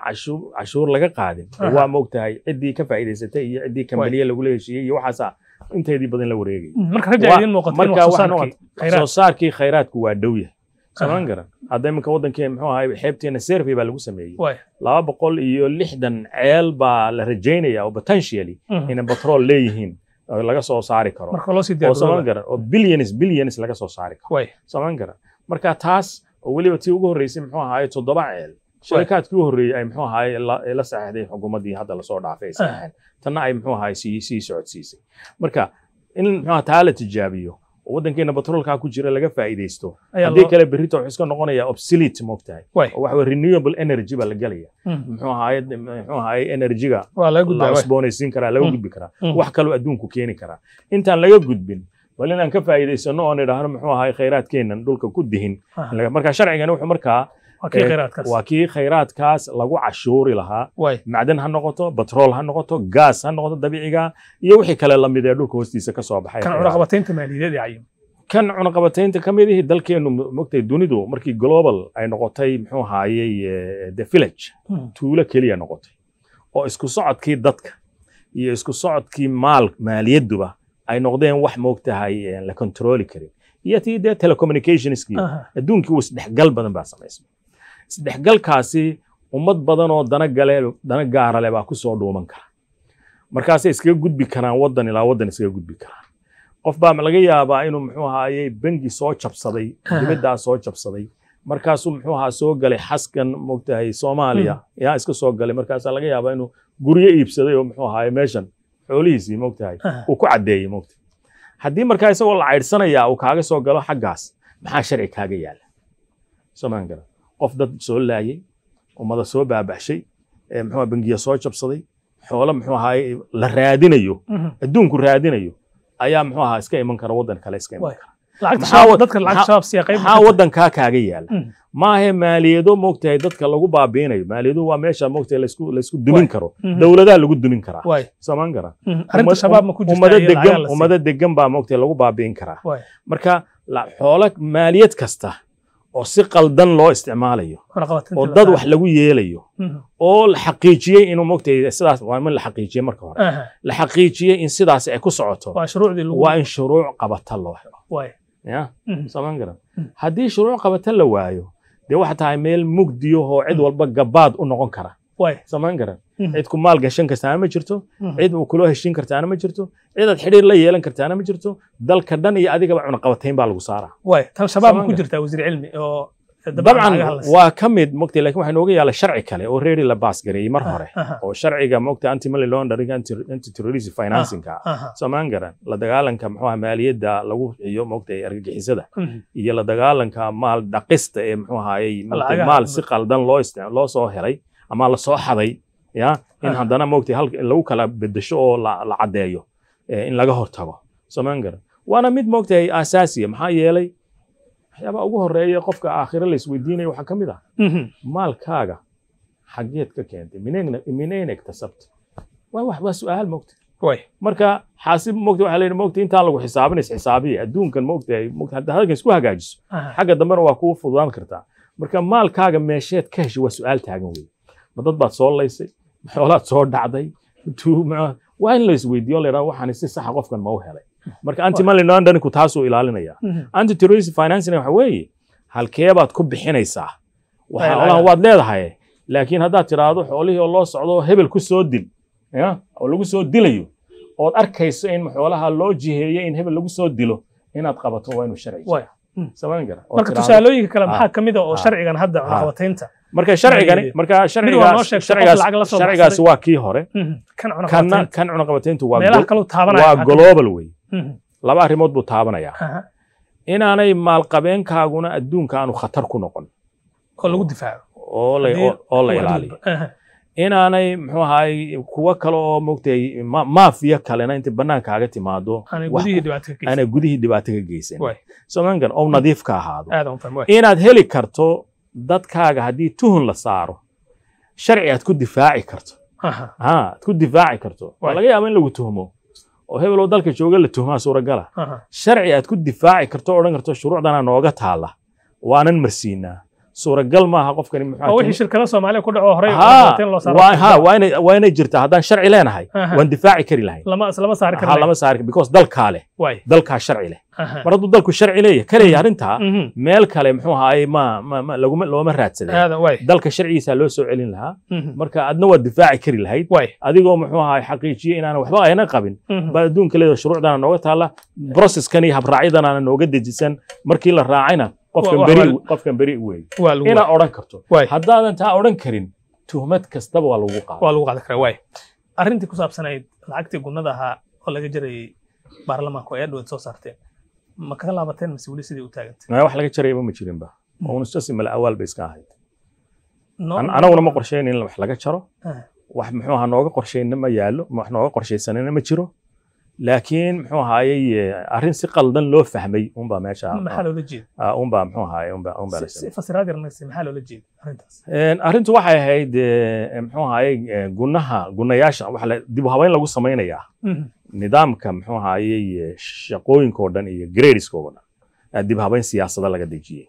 cashuur laga qaadin waa maogtahay ciddii ka faa'idaysatay iyo ciddii kambaniye lagula heshiiyey iyo waxaasa ah inteedii badan la wareegasoo mhm, saarkii khayraadku waa dhow yahay saman garan hadda iminka wadankeen muxuu ahaay xeebteena servey baa lagu sameeyey laba boqol iyo lixdan ceel baa la rajaynaya oo potentially mhm. inay batrool leeyihiin laga soo saari karo saman garan oo billions billions laga soo saari karo saman garan marka taas oo weliba tii ugu horreysay muxuu ahaaye toddoba ceel shirakaadkii u horreeyey ay muxuu ahaaye la saxeexday xukuumaddii hadda lasoo dhaafay ay ah. tanna ay muxuu ahaaye sii sii socodsiisay marka in muxuu taa la tijaabiyo waddankeena batroolkaa ku jira laga faa'iidaysto haddii kale berrita wuxuu iska noqonayaa obsolete moogtahay oo waxa renewable energy baa la gelaya mm-hmm. muxuu ahaaye muxuu ahaaye energyga la cusboonaysiin karaa laga mm. gudbi karaa mm. wax kaloo adduunku keeni karaa intaan laga gudbin bal inaan ka faa'iidaysano oon idhaahno muxuu ahaay khayraadkeennan dhulka ku dihin marka sharcigani wuxuu markaa eh, waa kii khayraadkaas lagu cashuuri lahaa macdan ha noqoto batrool ha noqoto gaas ha noqoto dabiiciga iyo wixii kale lamid ee dhulka hoostiisa ka soo baxay kan cunaqabataynta ka mid mogtay dunidu markii global ay noqotay muxuu ahaayey eh, the village hmm. tuulo keliya noqotay oo isku socodkii dadka iyo isku socodkii maal maaliyaduba ay noqdeen wax moogtahay eh, la controli karin iyo ti dee telecommunicationskii isdhexgal badan baa samaysmay isdhexgalkaasi ummad badan oo dana gaara baa ku dhuuman kara markaasay iskaga gudbi karaan waddan ilaa waddan iskaga gudbi karaan qof baa laga yaabaa inuu muxuu ahaaye bengi soo jabsaday dibaddaa soo jabsaday markaasuu muxuu ahaa soo galay xaskan moogtahay soomaaliya yaa iska soo galay markaasaa laga yaabaa inuu guryo iibsaday oo muxuu ahaaye meeshan xoolihiisii mogtahay ah. uu ku caddeeyey mogta haddii markaa isagoo la caydhsanayaa uu kaaga soo galo xaggaas maxaa sharci kaaga yaala somaan garan qof dad soo laayay ummada soo baabaxshay mxu bangiya soo jabsaday xoolo muxuu ahaaye la raadinayo mhm. adduunku raadinayo ayaa muxuu ahaa iska iman kara waddan kale iska iman
kara maxaa
wadankaa kaaga yaala mm. maahe maaliyado moogtahay dadka lagu baabiinayo maaliyadu waa meesha moogtahay laysku dumin karo mm-hmm. dowladaha lagu dumin karaa samaan karaa
mm-hmm.
degan baa moogtahay lagu baabiin karaa marka xoolo maaliyad kasta oo si qaldan loo isticmaalayo oo dad wax lagu yeelayo mm-hmm. oo la xaqiijiyey inuu moogtahay sidaas waa min la xaqiijiyey marka hore la xaqiijiyey in sidaas ay ku socoto waa in shuruuc qabata loo helo ya samayn karan
haddii shuruuc qabata
la waayo dee waxa tahay meel mugdiyahoo cid hmm. walba gabaad u noqon kara samayn karan hmm. cid ku maal gashan kartaana ma jirto hmm. cid uu kuloo heshin kartaana ma jirto cidaad xidhiir la yeelan kartaana ma jirto dalka dhan iyo adigaba cunaqabatayn baa lagu saaraa
tan shabaab ku jirtaa wasiir cilmi oo dabcan waa
ka mid mogta lakin waxaa nooga yaala sharci kale oo reeri la baasgareeyey mar hore oo sharciga mogta anti laundering anti terrorism financingka soomaan garan la dagaalanka muxuu aha maaliyadda lagu iyo mogta argagixisada mhm. iyo la dagaalanka maal dhaqista ee muxuu ahaaye maal si qaldan loo loo soo helay ama lasoo xaday ya in haddana mogta lagu kala bedesho oo la caddeeyo eh, in laga hortago soomaan garan waana mid mogtahay aasaasiya maxaa yeelay waxyaabaha ugu horeeya qofka aakhiro la isweydiinaya waxaa ka mid ah mhm. maalkaaga xageed ka keentay minayna iktasabta waa wax waa su'aal moogta marka xaasib moogta waxaa layidhi moogta intaan lagu xisaabin isxisaabiya adduunkan moogtahay moogta isku hagaajiso xagga dambena waa kuu fududaan kartaa marka maalkaaga meesheed ka heshay waa su'aal taagan weeye ma dad baad soo laysay xoolaad soo dhacday waa in la isweydiiyo la yidhaha waxaan si saxa qofkan ma u helay marka anti money laundering taasuu ilaalinaya mhm. anti terrorism financing waxa weeye halkee baad ku bixinaysaa waxa waad leedahay laakiin haddaad tiraahdo xoolihii oo loo socdo hebel ku soo dil oo lagu soo dilayo ood arkayso in xoolaha loo jiheeyo in hebel lagu soo dilo inaad qabato waa inuu sharci mm. marka tusaalooyinka kale ah. maxaa ka
ah oo ah. sharcigan hadda cunaqabataynta marka sharcigani marka sharcigaas
waa kii hore mhm.
kana
cunaqabatayntu waa global wey laba arimood buu taabanaya inaanay maalqabeenkaaguna adduunka aanu khatar ku noqon oo la ilaaliyo inaanay muxuu ahaay kuwa kale oo moogtay maafiya kalena intay bannaankaaga timaado aanay gudihii dhibaato geysan somankan oo nadiif ka ahaado inaad heli karto dadkaaga haddii tuhun la saaro sharci aad ku difaaci karto ku difaaci karto waa laga yaaba in lagu tuhmo oo hebeloo dalka jooga la tuhmaa suuragala ah. sharci aad ku difaaci karto o odhan karto shuruucdanaa nooga taala waanan marsiinaa suuragal maaha qofkani waa inay jirtaa haddaan sharci leenahay waan difaaci kari lahayn
lama
saari because dalkaa leh dalkaa sharci leh mar hadduu dalku sharci leeyahay kaleya mhm. arrintaa mhm. meel kale muxuu ahaay dalka sharcigiisaa loo soo celin lahaa mhm. marka adna waad difaaci kari lahayd adigoo muxuu xaqiijiye inaanan waxba ayna qabin adduunka leeda shuruucdana nooga taalla brocesskan iyo nooga dejisan markii la raacayna qofkan beri weey inaad odhan karto haddaadan taa odhan karin tuhmad kastaba waa lagu qaada waa
lagu qaadan karaa waay arrintii ku saabsanayd lacagtii gunnada oo laga jirayay baarlamaanku ay adhoweed soo saarteen ma kaga laabateen mise weli sidii u taagantay
maya wax laga jarayaba ma jirinba hmm. unusasi awaal bay iska ahayd
anaguna ma
qorsheyna in wax laga jaro ah. wax muxuu ahaa nooga qorsheyna ma yaallo wax nooga qorsheysanana ma jiro laakiin muxuu ahaayey eh, arrin si qaldan loo fahmay unbaa meesha ah, unbaa muxuu ahaaye arrintu waxay ahayd eh, muxuu ahaaye eh, gunaha gunayaasha wax dib habeyn lagu samaynayaa hmm nidaamka muxuu ahaaye shaqooyinka oo dhan iyo gradeska dhan dib siyaasada laga dejiyey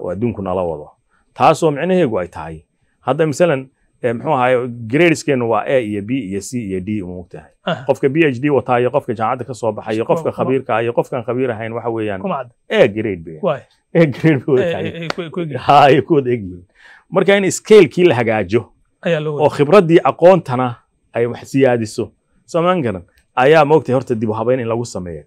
oo adduunku nala wado taasoo micnaheegu ay tahay hadda masalan eh, muxuu ahaaye gradeskeennu waa a iyo b iyo c iyo d mogtahay qofka b h d wataa iyo qofka jaamacadda ka soo baxay iyo qofka khabiirka ah iyo qofkaan khabiir ahayn waxa weeyaan a grade b
grade
eh, eh, marka in scalekii la hagaajo oo khibraddii aqoontana ay wax siyaadiso samayn karan ayaa maogtay horta dib u habeyn in lagu sameeya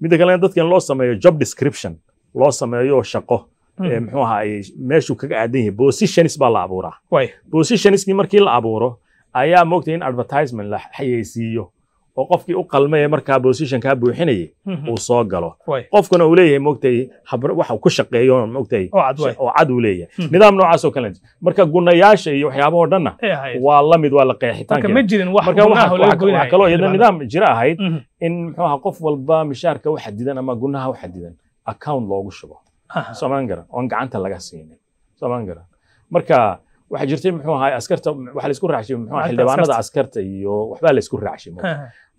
midda midda dadka in loo sameeyo job description loo sameeyo shaqo hmm. eh, muxuu ahaaye meeshuu kaga aadan yahay positionis baa la abuuraa positioniskii markii la abuuro ayaa maogtay in advertisement la xayeysiiyo oo qofkii u qalmaya markaa bosithankaa buuxinayay mhm. uu soo galo qofkuna uu leeyahay moogtay waxa ku shaqeeyo moogtay oo cad uu leeyahay mhm. nidaam noocaas oo kale marka gunayaasha iyo waxyaabahoo dhanna waa la waa la qeexitaanka iyada nidaam jira ahayd mhm. in muxuu ahaa qof walba mishaarka u xadidan ama gunaha u xadidan account loogu shubo soomaan garan oon gacanta laga siinin soomaan garan marka waxaa jirtay muxuu ahaay askarta waxaa laysku raacshimo muxuu xildhibaanada askarta iyo waxbaa laysku raacshimo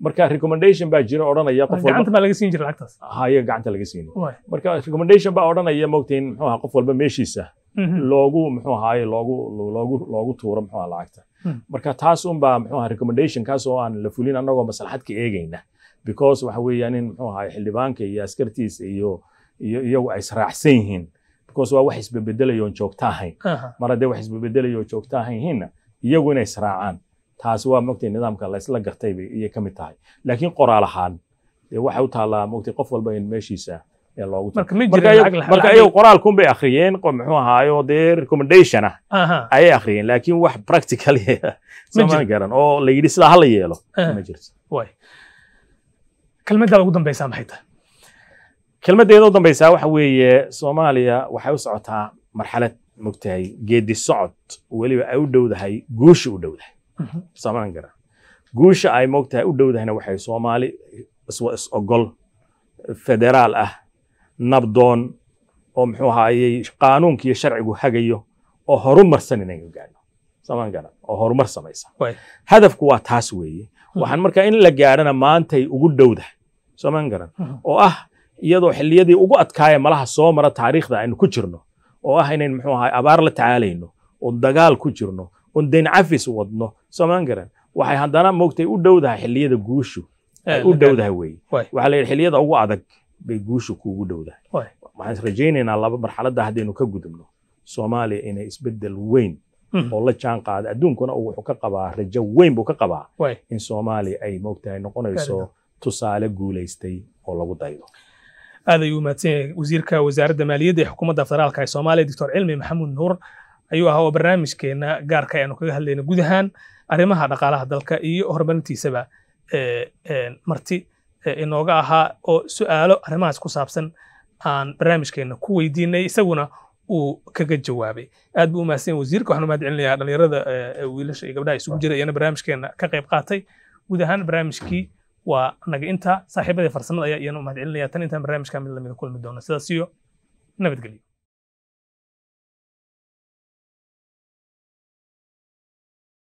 marka recommendation baa jira odhanaya qof walba
laga siin jira lacagtaas
haya gacanta laga siin marka recommendation baa odhanaya moogtiin muxuu ahaa qof walba meeshiisa mhm. loogu muxuu ahaay loogu loogu loogu tuuro muxuu ahaa lacagta hmm. marka taas un muxuu ahaa recommendation kaas oo aan la fulin annagoo maslaxad ka eegayna because waxa weeyaan in muxuu ahaay xildhibaanka iyo askartiisa iyo iyagu ay israacsan yihiin because waa wax isbebedelayo on joogto ahayn mar haddee wax isbebedelayo oo joogto iyagu inay israacaan taasi waa mogtay nidaamka laysla gartay iyay ka mid tahay laakiin qoraal ahaan dee waxay u taallaa mogtay qof walba in meeshiisa marka ayagu qoraalkun bay akhriyeen muxuu ahaayo dee recommendation ah ayay akhriyeen laakiin wax practical samaan garan oo la sidaa ha yeelo ma jirto
kalmadaa ugu dambaysaa maxay
tahay kelmadeeda u dambaysaa waxa weeye soomaaliya waxay u socotaa marxalad mogtahay geedi socod weliba ay u dhowdahay guusha u dhowdahay mhm. samaran gara guusha ay mogtahay u dhowdahayna waxay soomaali is ogol federaal ah nabdoon oo muxuu ahaayey qaanuunka iyo sharcigu hagayo oo horumarsan inaynu gaadho samaan gara oo horumar samaysa hadafku waa taas weeye mhm. waxaan markaa in la gaadhana maantay ugu dhowdahay samaan garan oo ah iyadoo xiliyadii ugu adkaaya malaha soo mara taariikhda aynu ku jirno oo ah inayn muxuu ahay abaar la tacaalayno oo dagaal ku jirno oon dayn cafis wadno soomaan garan waxay haddana moogtay u dhowdahay xilliyada guushu u dhowdahay weeye
waxaa la yidhi xilliyada
ugu adag bay guushu kuugu dhowdahay waxaan rajaynaynaa laba marxaladda haddaynu ka gudubno soomaaliya inay isbeddel weyn hmm. oo la jaan qaada adduunkuna wuxuu ka qabaa rajo weyn buu ka qabaa in soomaaliya ay moogtahay noqonayso tusaale guulaystay oo
lagu daydo aad ayuu umahadsanya wasiirka wasaaradda maaliyadda ee xukuumadda federaalka ee soomaaliya doctor cilmi maxamuud nuur ayuu ahaa oo barnaamijkeena gaarka aynu kaga hadlayna gudahaan arrimaha dhaqaalaha dalka iyo horumarintiisaba marti inooga ahaa oo su-aalo arrimahaas ku saabsan aan barnaamijkeena ku weydiinay isaguna uu kaga jawaabay aad buu umahadsan wasiirka waxaan mahad celinayaa dhalinyarada wiilasha iyo gabdhaha isugu jira iyana barnaamijkeena ka qayb qaatay guud barnaamijkii waa naga inta saaxiibadii farsamada ayaa iyana u mahad celinaya tan intaan barnaamijka mid lamida ah kulmi doono sidaas iyo nabadgelyo